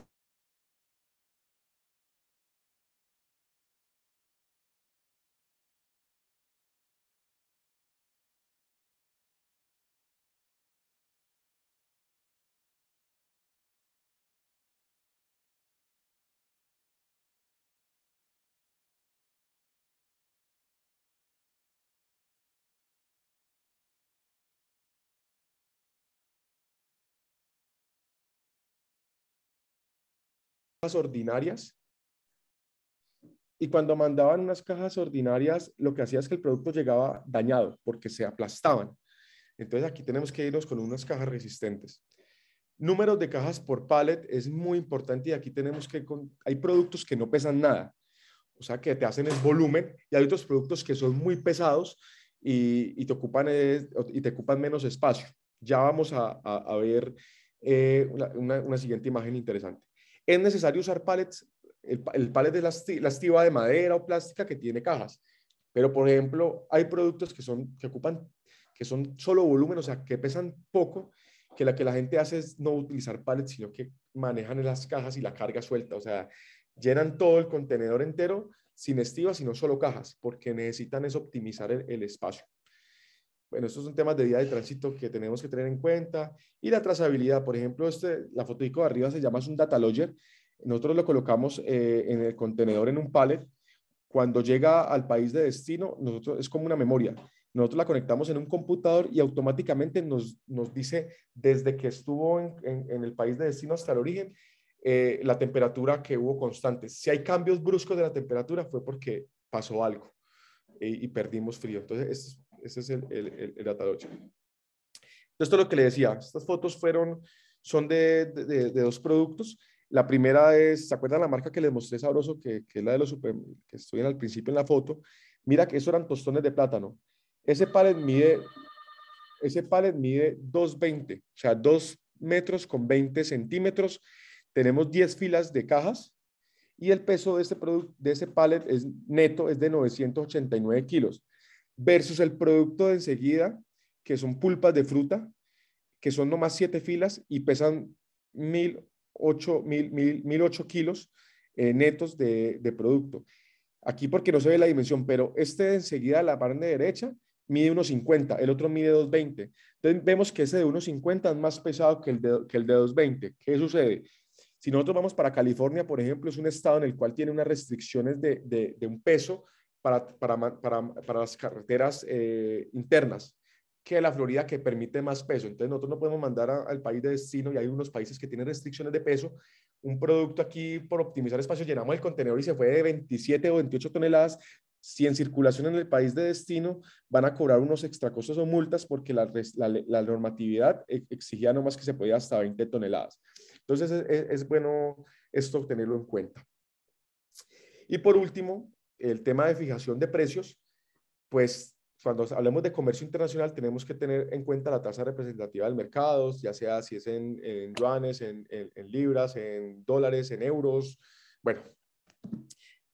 ordinarias. Y cuando mandaban unas cajas ordinarias, lo que hacía es que el producto llegaba dañado porque se aplastaban. Entonces aquí tenemos que irnos con unas cajas resistentes. Números de cajas por pallet es muy importante y aquí tenemos que, con, hay productos que no pesan nada, o sea, que te hacen el volumen y hay otros productos que son muy pesados y, te, ocupan, y te ocupan menos espacio. Ya vamos a, ver eh, una siguiente imagen interesante es necesario usar palets. El, palet de es la, de madera o plástica que tiene cajas. Pero, por ejemplo, hay productos que, son, que ocupan, que son solo volumen, o sea, que pesan poco, que la que la gente hace es no utilizar pallets, sino que manejan las cajas y la carga suelta. O sea, llenan todo el contenedor entero sin estiba, sino solo cajas, porque necesitan es optimizar el espacio. Bueno, estos son temas de día de tránsito que tenemos que tener en cuenta. Y la trazabilidad, por ejemplo, este, la foto de arriba se llama es un data logger. Nosotros lo colocamos eh, en el contenedor en un pallet. Cuando llega al país de destino, nosotros, es como una memoria. Nosotros la conectamos en un computador y automáticamente nos, nos dice desde que estuvo en, el país de destino hasta el origen eh, la temperatura que hubo constante. Si hay cambios bruscos de la temperatura fue porque pasó algo eh, y perdimos frío. Entonces, es ese es el, el, el, Esto es lo que le decía. Estas fotos fueron, son de, de, dos productos. La primera es, ¿se acuerdan la marca que les mostré sabroso? Que, es la de los super, que estuvieron al principio en la foto. Mira que eso eran tostones de plátano. Ese palet mide, ese palet mide 2.20, o sea, 2 metros con 20 centímetros. Tenemos 10 filas de cajas y el peso de ese, de ese palet es neto, es de 989 kilos versus el producto de enseguida, que son pulpas de fruta, que son nomás siete filas y pesan mil, ocho, mil, mil, ocho kilos eh, netos de, producto. Aquí porque no se ve la dimensión, pero este de enseguida, la parte derecha, mide 1,50, el otro mide 2,20. Entonces vemos que ese de 1,50 es más pesado que el de, que el de 2,20. ¿Qué sucede? Si nosotros vamos para California, por ejemplo, es un estado en el cual tiene unas restricciones de, de un peso para, para, para, para las carreteras eh, internas que la Florida que permite más peso. Entonces nosotros no podemos mandar al país de destino y hay unos países que tienen restricciones de peso. Un producto aquí por optimizar espacio, llenamos el contenedor y se fue de 27 o 28 toneladas. Si en circulación en el país de destino van a cobrar unos extracostos o multas porque la, la, normatividad e, exigía no más que se podía hasta 20 toneladas. Entonces es bueno esto tenerlo en cuenta. Y por último, el tema de fijación de precios, pues cuando hablemos de comercio internacional tenemos que tener en cuenta la tasa representativa del mercado, ya sea si es en, yuanes, en, libras, en dólares, en euros. Bueno,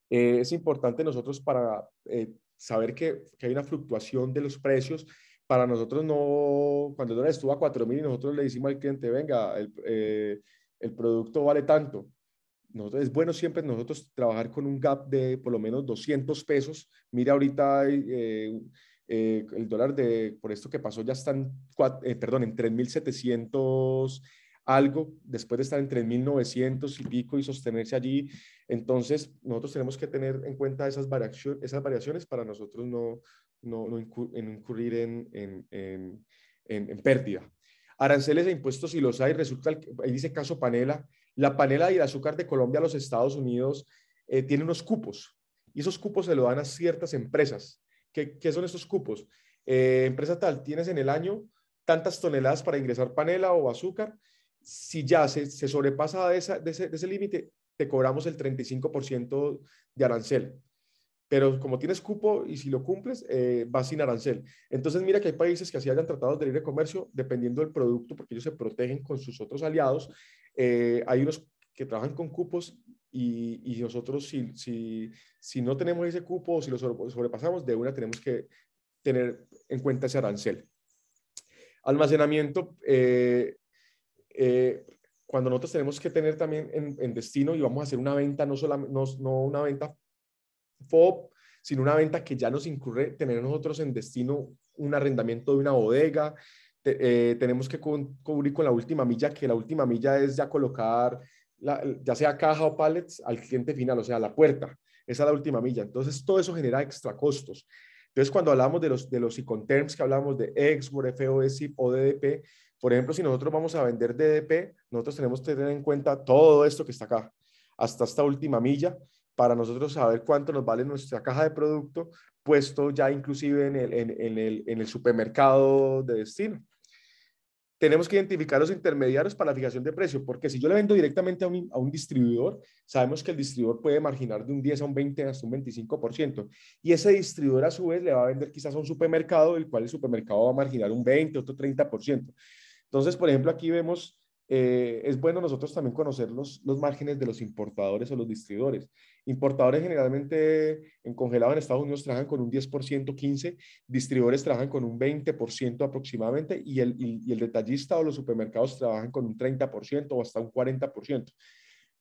eh, es importante nosotros para eh, saber que, hay una fluctuación de los precios. Para nosotros no, cuando el dólar estuvo a 4.000 y nosotros le decimos al cliente, venga, el, eh, el producto vale tanto, es bueno siempre nosotros trabajar con un gap de por lo menos 200 pesos. Mira ahorita eh, eh, el dólar de, por esto que pasó, ya están, eh, perdón, en 3.700 algo, después de estar en 3.900 y pico y sostenerse allí. Entonces, nosotros tenemos que tener en cuenta esas, esas variaciones para nosotros no, no, no incurrir en, en, en, en pérdida. Aranceles e impuestos, si los hay, resulta, ahí dice caso Panela, la panela y el azúcar de Colombia a los Estados Unidos tienen eh, tiene unos cupos y esos cupos se lo dan a ciertas empresas. ¿Qué, son esos cupos? Eh, empresa tal, tienes en el año tantas toneladas para ingresar panela o azúcar. Si ya se, sobrepasa de, ese, límite, te cobramos el 35% de arancel. Pero como tienes cupo y si lo cumples, eh, vas sin arancel. Entonces, mira que hay países que así hayan tratado de libre comercio, dependiendo del producto, porque ellos se protegen con sus otros aliados eh, hay unos que trabajan con cupos y, nosotros si, no tenemos ese cupo o si lo sobrepasamos, de una tenemos que tener en cuenta ese arancel. Almacenamiento, eh, eh, cuando nosotros tenemos que tener también en, destino y vamos a hacer una venta, no, no una venta FOB, sino una venta que ya nos incurre tener nosotros en destino un arrendamiento de una bodega, eh, tenemos que cubrir con la última milla, que la última milla es ya colocar, la, ya sea caja o pallets, al cliente final, o sea, la puerta. Esa es la última milla. Entonces, todo eso genera extra costos. Entonces, cuando hablamos de los, de los Iconterms que hablamos de export, FOS o DDP, por ejemplo, si nosotros vamos a vender DDP, nosotros tenemos que tener en cuenta todo esto que está acá, hasta esta última milla, para nosotros saber cuánto nos vale nuestra caja de producto, puesto ya inclusive en el, en el, en el supermercado de destino tenemos que identificar los intermediarios para la fijación de precio, porque si yo le vendo directamente a un, distribuidor, sabemos que el distribuidor puede marginar de un 10 a un 20 hasta un 25%, y ese distribuidor a su vez le va a vender quizás a un supermercado, el cual el supermercado va a marginar un 20, otro 30%. Entonces, por ejemplo, aquí vemos eh, es bueno nosotros también conocer los, los, márgenes de los importadores o los distribuidores. Importadores generalmente en congelado en Estados Unidos trabajan con un 10%, 15%, distribuidores trabajan con un 20% aproximadamente y el, y, el detallista o los supermercados trabajan con un 30% o hasta un 40%.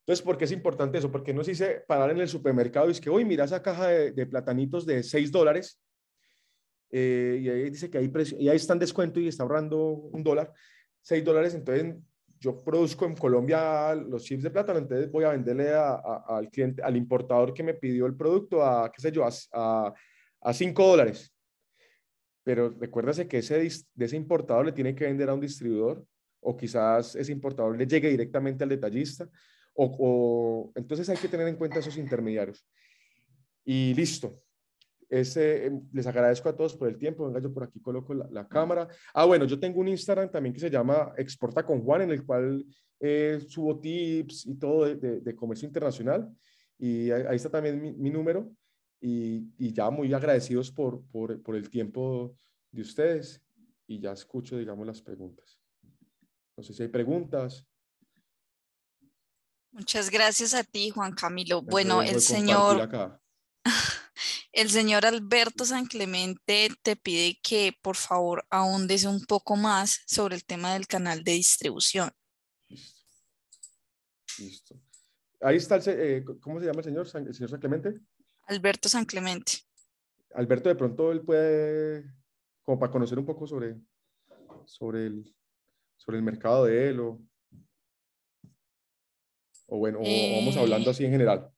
Entonces, ¿por qué es importante eso? Porque no se dice parar en el supermercado y es que, uy, mira esa caja de, platanitos de 6 dólares eh, y ahí dice que hay y ahí está en descuento y está ahorrando un dólar, 6 dólares, entonces yo produzco en Colombia los chips de plátano, entonces voy a venderle al cliente, al importador que me pidió el producto a, qué sé yo, a, a 5 dólares. Pero recuérdase que ese, ese importador le tiene que vender a un distribuidor o quizás ese importador le llegue directamente al detallista. O, o, entonces hay que tener en cuenta esos intermediarios. Y listo. Em, les agradezco a todos por el tiempo. Venga, yo por aquí coloco la, cámara. Ah, bueno, yo tengo un Instagram también que se llama Exporta con Juan, en el cual eh, subo tips y todo de, de, comercio internacional. Y ahí, está también mi, número. Y, ya muy agradecidos por, por, por, el tiempo de ustedes. Y ya escucho, digamos, las preguntas. No sé si hay preguntas. Muchas gracias a ti, Juan Camilo. Bueno, el señor... El señor Alberto San Clemente te pide que por favor ahondes un poco más sobre el tema del canal de distribución. Listo. Ahí está, el, eh, ¿cómo se llama el señor? ¿El señor San Clemente? Alberto San Clemente. Alberto, de pronto él puede, como para conocer un poco sobre, sobre, el, sobre el mercado de él o, bueno, o vamos hablando eh, así en general.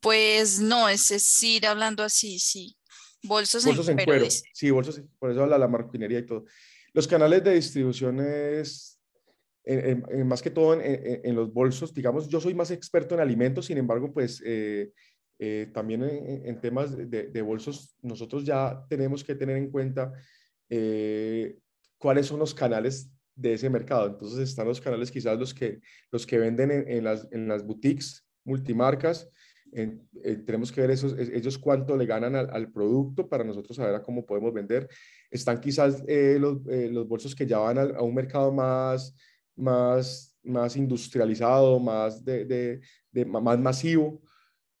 Pues no, es decir, hablando así, sí. Bolsos, en, cuero. En cuero. Sí, bolsos, por eso habla la marquinería y todo. Los canales de distribución es, más que todo en, los bolsos, digamos, yo soy más experto en alimentos, sin embargo, pues eh, eh, también en, temas de, bolsos, nosotros ya tenemos que tener en cuenta eh, cuáles son los canales de ese mercado. Entonces están los canales quizás los que, los que venden en, las, en las boutiques multimarcas, eh, tenemos que ver esos, ellos cuánto le ganan al, producto para nosotros saber a cómo podemos vender. Están quizás eh, los, eh, los, bolsos que ya van a, un mercado más, más, más industrializado, más, de, de, más masivo.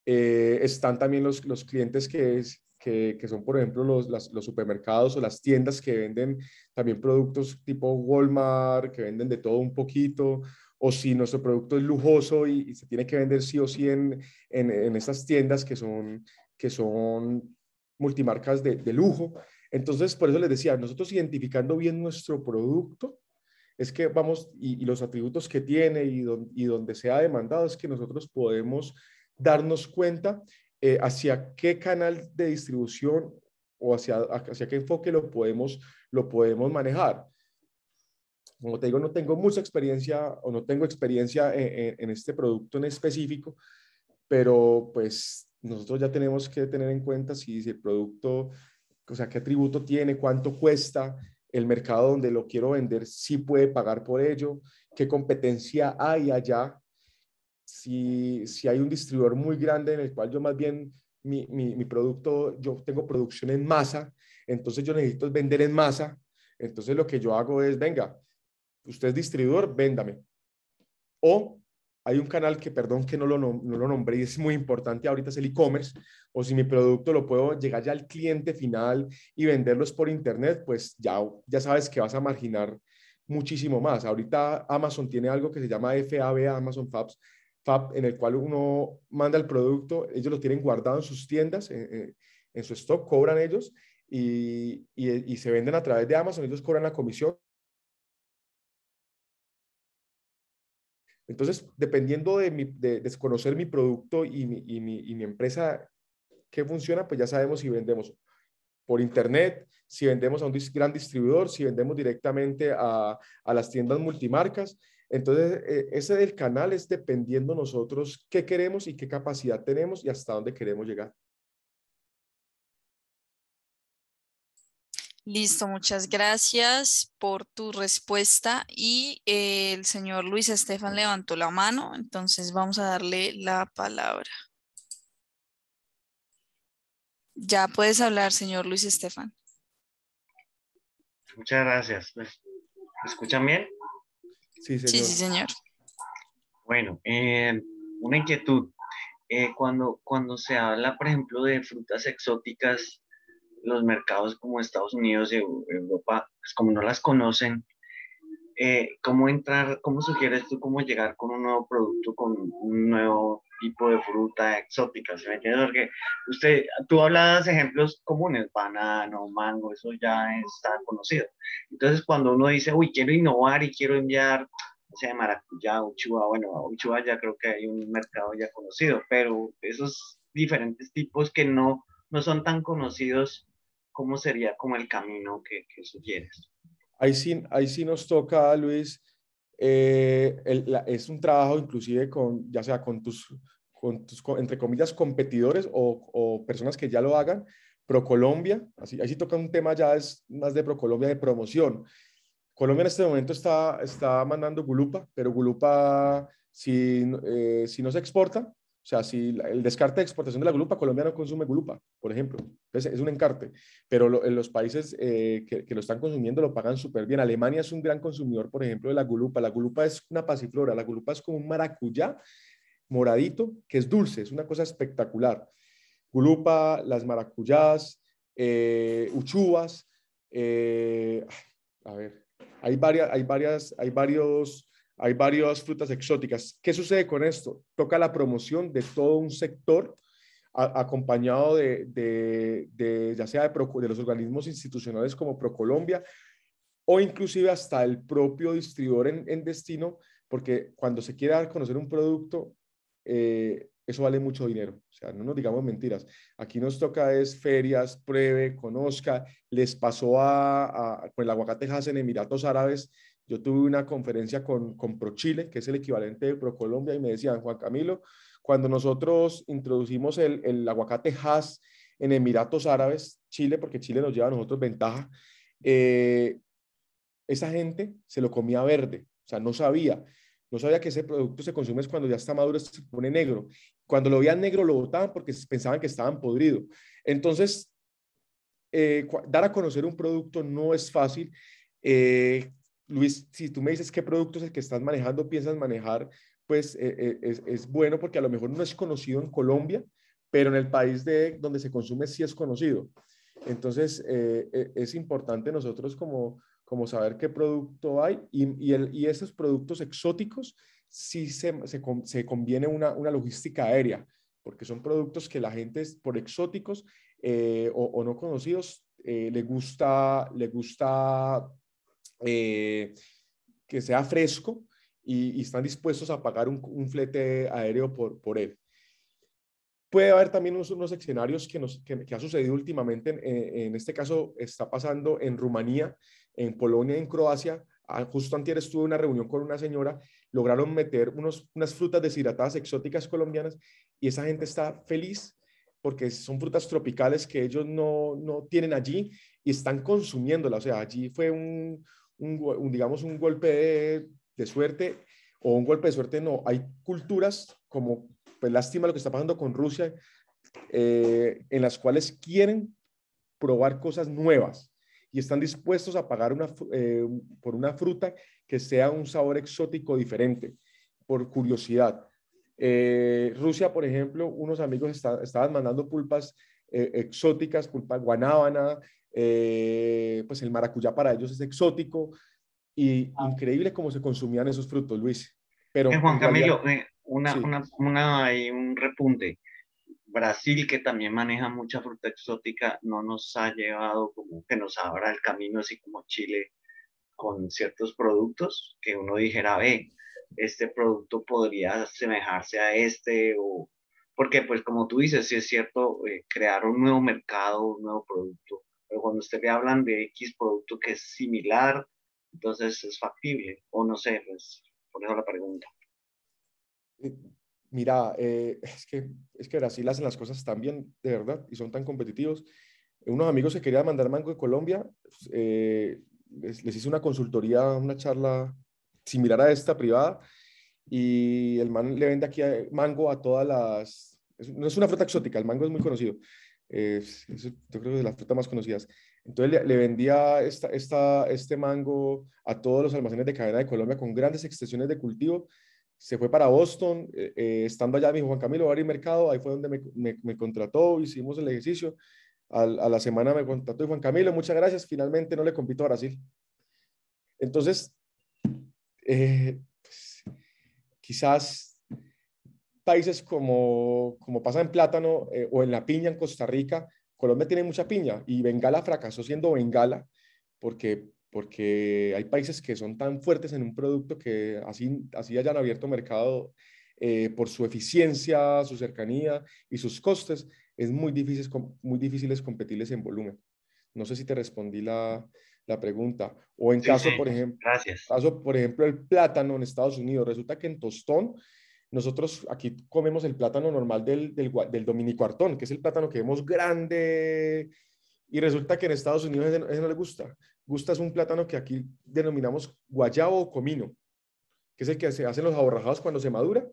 están también los, los clientes que, que, que, son, por ejemplo, los, los supermercados o las tiendas que venden también productos tipo Walmart, que venden de todo un poquito o si nuestro producto es lujoso y, se tiene que vender sí o sí en, en, estas tiendas que son, que son multimarcas de, lujo. Entonces, por eso les decía, nosotros identificando bien nuestro producto, es que vamos, y, los atributos que tiene y, y donde se demandado, es que nosotros podemos darnos cuenta eh, hacia qué canal de distribución o hacia, hacia qué enfoque lo podemos, lo podemos manejar como te digo, no tengo mucha experiencia o no tengo experiencia e, e, en, este producto en específico, pero pues nosotros ya tenemos que tener en cuenta si, el producto, o sea, qué atributo tiene, cuánto cuesta, el mercado donde lo quiero vender si puede pagar por ello, qué competencia hay allá, si, si hay un distribuidor muy grande en el cual yo más bien mi, mi, mi, producto, yo tengo producción en masa, entonces yo necesito vender en masa, entonces lo que yo hago es, venga, usted es distribuidor, véndame. O hay un canal que, perdón que no lo, nombré y es muy importante ahorita, es el e-commerce, o si mi producto lo puedo llegar ya al cliente final y venderlos por internet, pues ya, ya sabes que vas a marginar muchísimo más. Ahorita Amazon tiene algo que se llama FAB, Amazon Fabs, Fab, en el cual uno manda el producto, ellos lo tienen guardado en sus tiendas, eh, eh, en, su stock, cobran ellos y se venden a través de Amazon, ellos cobran la comisión Entonces, dependiendo de, desconocer mi producto y mi, empresa ¿qué funciona, pues ya sabemos si vendemos por internet, si vendemos a un gran distribuidor, si vendemos directamente a, a las tiendas multimarcas. Entonces, e, ese del canal es dependiendo nosotros qué queremos y qué capacidad tenemos y hasta dónde queremos llegar. Listo, muchas gracias por tu respuesta. Y el señor Luis Estefan levantó la mano, entonces vamos a darle la palabra. Ya puedes hablar, señor Luis Estefan. Muchas gracias. ¿Me escuchan bien? Sí, señor. Sí, sí, señor. Bueno, eh, una inquietud. Eh, cuando, cuando se habla, por ejemplo, de frutas exóticas, los mercados como Estados Unidos y Europa, pues, como no las conocen, eh, ¿cómo entrar, cómo sugieres tú cómo llegar con un nuevo producto, con un nuevo tipo de fruta exótica? ¿Se me entiendes? Porque usted, tú hablas de ejemplos comunes, banano, mango, eso ya está conocido. Entonces, cuando uno dice, uy, quiero innovar y quiero enviar, no sé, maracuyá, uchuva, bueno, uchuva ya creo que hay un mercado ya conocido, pero esos diferentes tipos que no, no son tan conocidos, ¿cómo sería como el camino que, sugieres? Ahí sí, ahí sí nos toca, Luis, eh, es un trabajo inclusive con, ya sea con tus, con tus entre comillas, competidores o, personas que ya lo hagan, ProColombia, así, ahí sí toca un tema ya es más de ProColombia, de promoción. Colombia en este momento está, está mandando Gulupa, pero Gulupa, si, eh, si no se exporta, o sea, si el descarte de exportación de la gulupa, Colombia no consume gulupa, por ejemplo. es un encarte. Pero en los países eh, que, lo están consumiendo lo pagan súper bien. Alemania es un gran consumidor, por ejemplo, de la gulupa. La gulupa es una pasiflora. La gulupa es como un maracuyá moradito que es dulce. Es una cosa espectacular. Gulupa, las maracuyás, eh, eh a ver, hay, varias, hay, varias, hay varios hay varias frutas exóticas. ¿Qué sucede con esto? Toca la promoción de todo un sector acompañado de, ya sea de, los organismos institucionales como ProColombia o inclusive hasta el propio distribuidor en, destino, porque cuando se quiere dar a conocer un producto, eh, eso vale mucho dinero. O sea, no nos digamos mentiras. Aquí nos toca es ferias, pruebe, conozca. Les pasó a, con el aguacate en Emiratos Árabes, yo tuve una conferencia con, con ProChile, que es el equivalente de ProColombia, y me decían, Juan Camilo, cuando nosotros introducimos el, el aguacate Hass en Emiratos Árabes, Chile, porque Chile nos lleva a nosotros ventaja, eh, esa gente se lo comía verde, o sea, no sabía. No sabía que ese producto se consume cuando ya está maduro, se pone negro. Cuando lo veían negro, lo botaban porque pensaban que estaban podrido. Entonces, eh, dar a conocer un producto no es fácil. Eh, Luis, si tú me dices qué productos el que estás manejando, piensas manejar, pues eh, eh, es, bueno porque a lo mejor no es conocido en Colombia, pero en el país de, donde se consume sí es conocido. Entonces, eh, es importante nosotros como, como saber qué producto hay y, y, productos exóticos sí se, conviene una, logística aérea, porque son productos que la gente por exóticos o, no conocidos le, gusta, le gusta eh, que sea fresco y, están dispuestos a pagar un, flete aéreo por, por él puede haber también unos, unos escenarios que, nos, que, ha sucedido últimamente, en, eh, en, este caso está pasando en Rumanía, en Polonia, en Croacia. Ah, justo antes estuve en una reunión con una señora, lograron meter unos, unas frutas deshidratadas exóticas colombianas y esa gente está feliz porque son frutas tropicales que ellos no, no tienen allí y están consumiéndolas. O sea, allí fue un, un, digamos, un golpe de, suerte o un golpe de suerte, no. Hay culturas como, pues lástima lo que está pasando con Rusia, eh, en las cuales quieren probar cosas nuevas y están dispuestos a pagar una, eh, por una fruta que sea un sabor exótico diferente, por curiosidad. Eh, Rusia, por ejemplo, unos amigos estaban mandando pulpas exóticas, pulpa guanábana, eh, pues el maracuyá para ellos es exótico y ah. increíble cómo se consumían esos frutos, Luis. Pero eh, Juan Camilo, eh, hay una, un repunte. Brasil, que también maneja mucha fruta exótica, no nos ha llevado como que nos abra el camino, así como Chile, con ciertos productos que uno dijera, ve, este producto podría asemejarse a este, o porque pues como tú dices, si sí es cierto, crear un nuevo mercado, un nuevo producto, pero cuando ustedes hablan de X producto que es similar, entonces es factible, o no sé, pues, por eso la pregunta. Eh, mira, eh, es, que, es que Brasil hacen las cosas tan bien, de verdad, y son tan competitivos. Unos amigos que querían mandar mango de Colombia, pues, eh, les, les hice una consultoría, una charla similar a esta privada, y el man le vende aquí mango a todas las... no es una fruta exótica, el mango es muy conocido eso, yo creo que es la fruta más conocidas. Entonces le, vendía esta, esta, este mango a todos los almacenes de cadena de Colombia con grandes extensiones de cultivo. Se fue para Boston, eh, eh, estando allá mi Juan Camilo, Barrio Mercado, ahí fue donde me, me, contrató, hicimos el ejercicio. A, la semana me contrató y Juan Camilo, muchas gracias, finalmente no le compito a Brasil. Entonces, eh, pues, quizás países como, como pasa en plátano eh, o en la piña en Costa Rica, Colombia tiene mucha piña y Bengala fracasó siendo Bengala porque, porque hay países que son tan fuertes en un producto que así, así hayan abierto mercado eh, por su eficiencia, su cercanía y sus costes, es muy difícil, muy difíciles competirles en volumen. No sé si te respondí la, la pregunta. O en caso, por ejemplo, caso, por ejemplo, el plátano en Estados Unidos. Resulta que en Tostón nosotros aquí comemos el plátano normal del, del, del que es el plátano que vemos grande, y resulta que en Estados Unidos a ese no le gusta. Gusta es un plátano que aquí denominamos guayabo o comino, que es el que se hacen los aborrajados cuando se madura.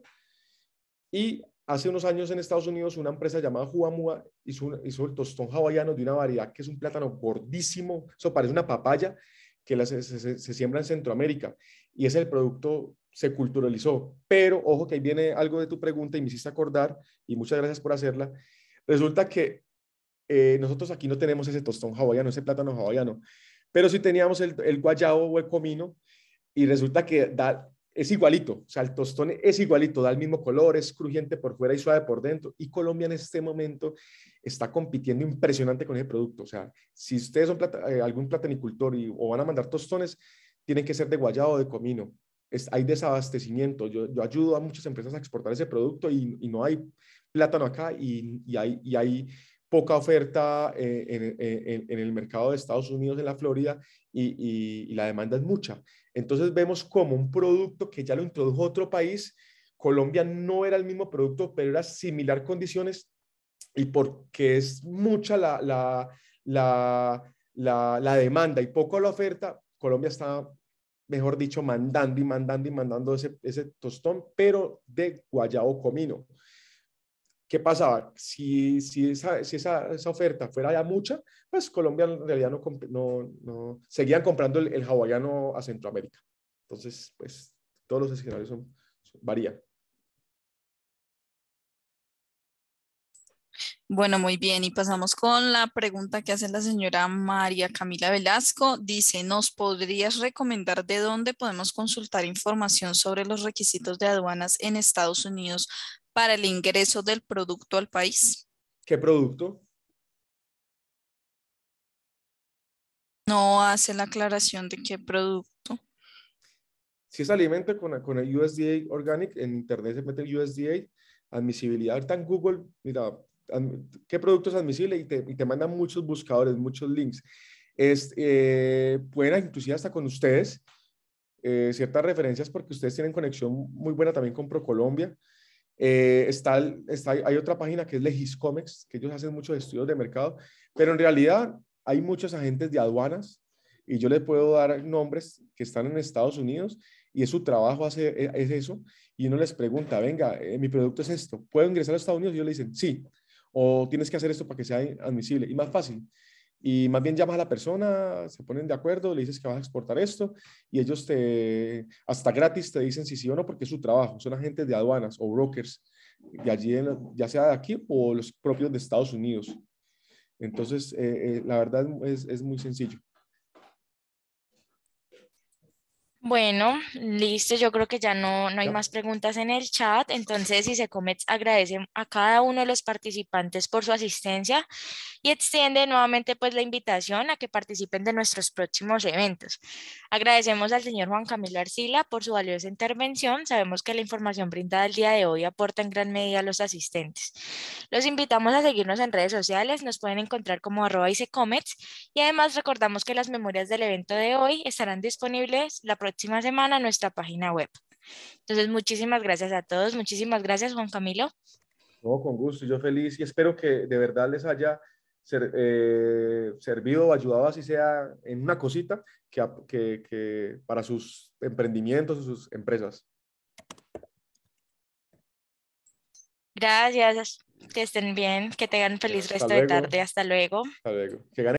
Y hace unos años en Estados Unidos una empresa llamada Juamua hizo, hizo el tostón hawaiano de una variedad que es un plátano gordísimo, eso parece una papaya que se, se, siembra en Centroamérica y es el producto se culturalizó. Pero ojo que ahí viene algo de tu pregunta y me hiciste acordar y muchas gracias por hacerla. Resulta que eh, nosotros aquí no tenemos ese tostón hawaiano, ese plátano hawaiano, pero sí teníamos el, el guayabo o el comino y resulta que da, es igualito, o sea, el tostón es igualito, da el mismo color, es crujiente por fuera y suave por dentro. Y Colombia en este momento está compitiendo impresionante con ese producto. O sea, si ustedes son eh, algún platanicultor y, o van a mandar tostones, tienen que ser de guayabo o de comino hay desabastecimiento. Yo, yo, ayudo a muchas empresas a exportar ese producto y, no hay plátano acá y, y, hay, poca oferta eh, en, el mercado de Estados Unidos, en la Florida, y, la demanda es mucha. Entonces vemos como un producto que ya lo introdujo otro país, Colombia no era el mismo producto, pero era similar condiciones y porque es mucha la, la, la demanda y poco la oferta, Colombia está mejor dicho, mandando y mandando y mandando ese, ese tostón, pero de guayabo comino. ¿Qué pasaba? Si, si, esa, si esa, esa, oferta fuera ya mucha, pues Colombia en realidad no, no, seguían comprando el, hawaiano a Centroamérica. Entonces, pues todos los escenarios varían. Bueno, muy bien. Y pasamos con la pregunta que hace la señora María Camila Velasco. Dice, ¿nos podrías recomendar de dónde podemos consultar información sobre los requisitos de aduanas en Estados Unidos para el ingreso del producto al país? ¿Qué producto? No hace la aclaración de qué producto. Si es alimento con, con el USDA Organic, en internet se mete el USDA, admisibilidad. Ahorita en Google, mira, qué producto es admisible y te, te mandan muchos buscadores, muchos links. Es, eh, pueden inclusive hasta con ustedes eh, ciertas referencias porque ustedes tienen conexión muy buena también con ProColombia. Eh, está, está, hay otra página que es Legiscomex, que ellos hacen muchos estudios de mercado, pero en realidad hay muchos agentes de aduanas y yo les puedo dar nombres que están en Estados Unidos y es su trabajo hacer, e, es eso y uno les pregunta, venga, eh, mi producto es esto, ¿puedo ingresar a Estados Unidos? Y ellos le dicen, sí o tienes que hacer esto para que sea admisible y más fácil. Y más bien llamas a la persona, se ponen de acuerdo, le dices que vas a exportar esto y ellos te, hasta gratis te dicen si sí o no porque es su trabajo, son agentes de aduanas o brokers de allí, ya sea de aquí o los propios de Estados Unidos. Entonces, eh, eh, la verdad es, es muy sencillo. Bueno, listo, yo creo que ya no, no hay más preguntas en el chat, entonces ICECOMETS agradece a cada uno de los participantes por su asistencia y extiende nuevamente pues la invitación a que participen de nuestros próximos eventos. Agradecemos al señor Juan Camilo Arcila por su valiosa intervención, sabemos que la información brindada el día de hoy aporta en gran medida a los asistentes. Los invitamos a seguirnos en redes sociales, nos pueden encontrar como arroba Isecomets y además recordamos que las memorias del evento de hoy estarán disponibles la próxima semana nuestra página web. Entonces, muchísimas gracias a todos. Muchísimas gracias, Juan Camilo. No, con gusto. Yo feliz y espero que de verdad les haya eh, servido o ayudado, así sea en una cosita, que, que, para sus emprendimientos o sus empresas. Gracias. Que estén bien. Que tengan feliz resto de tarde. Hasta luego. Hasta luego.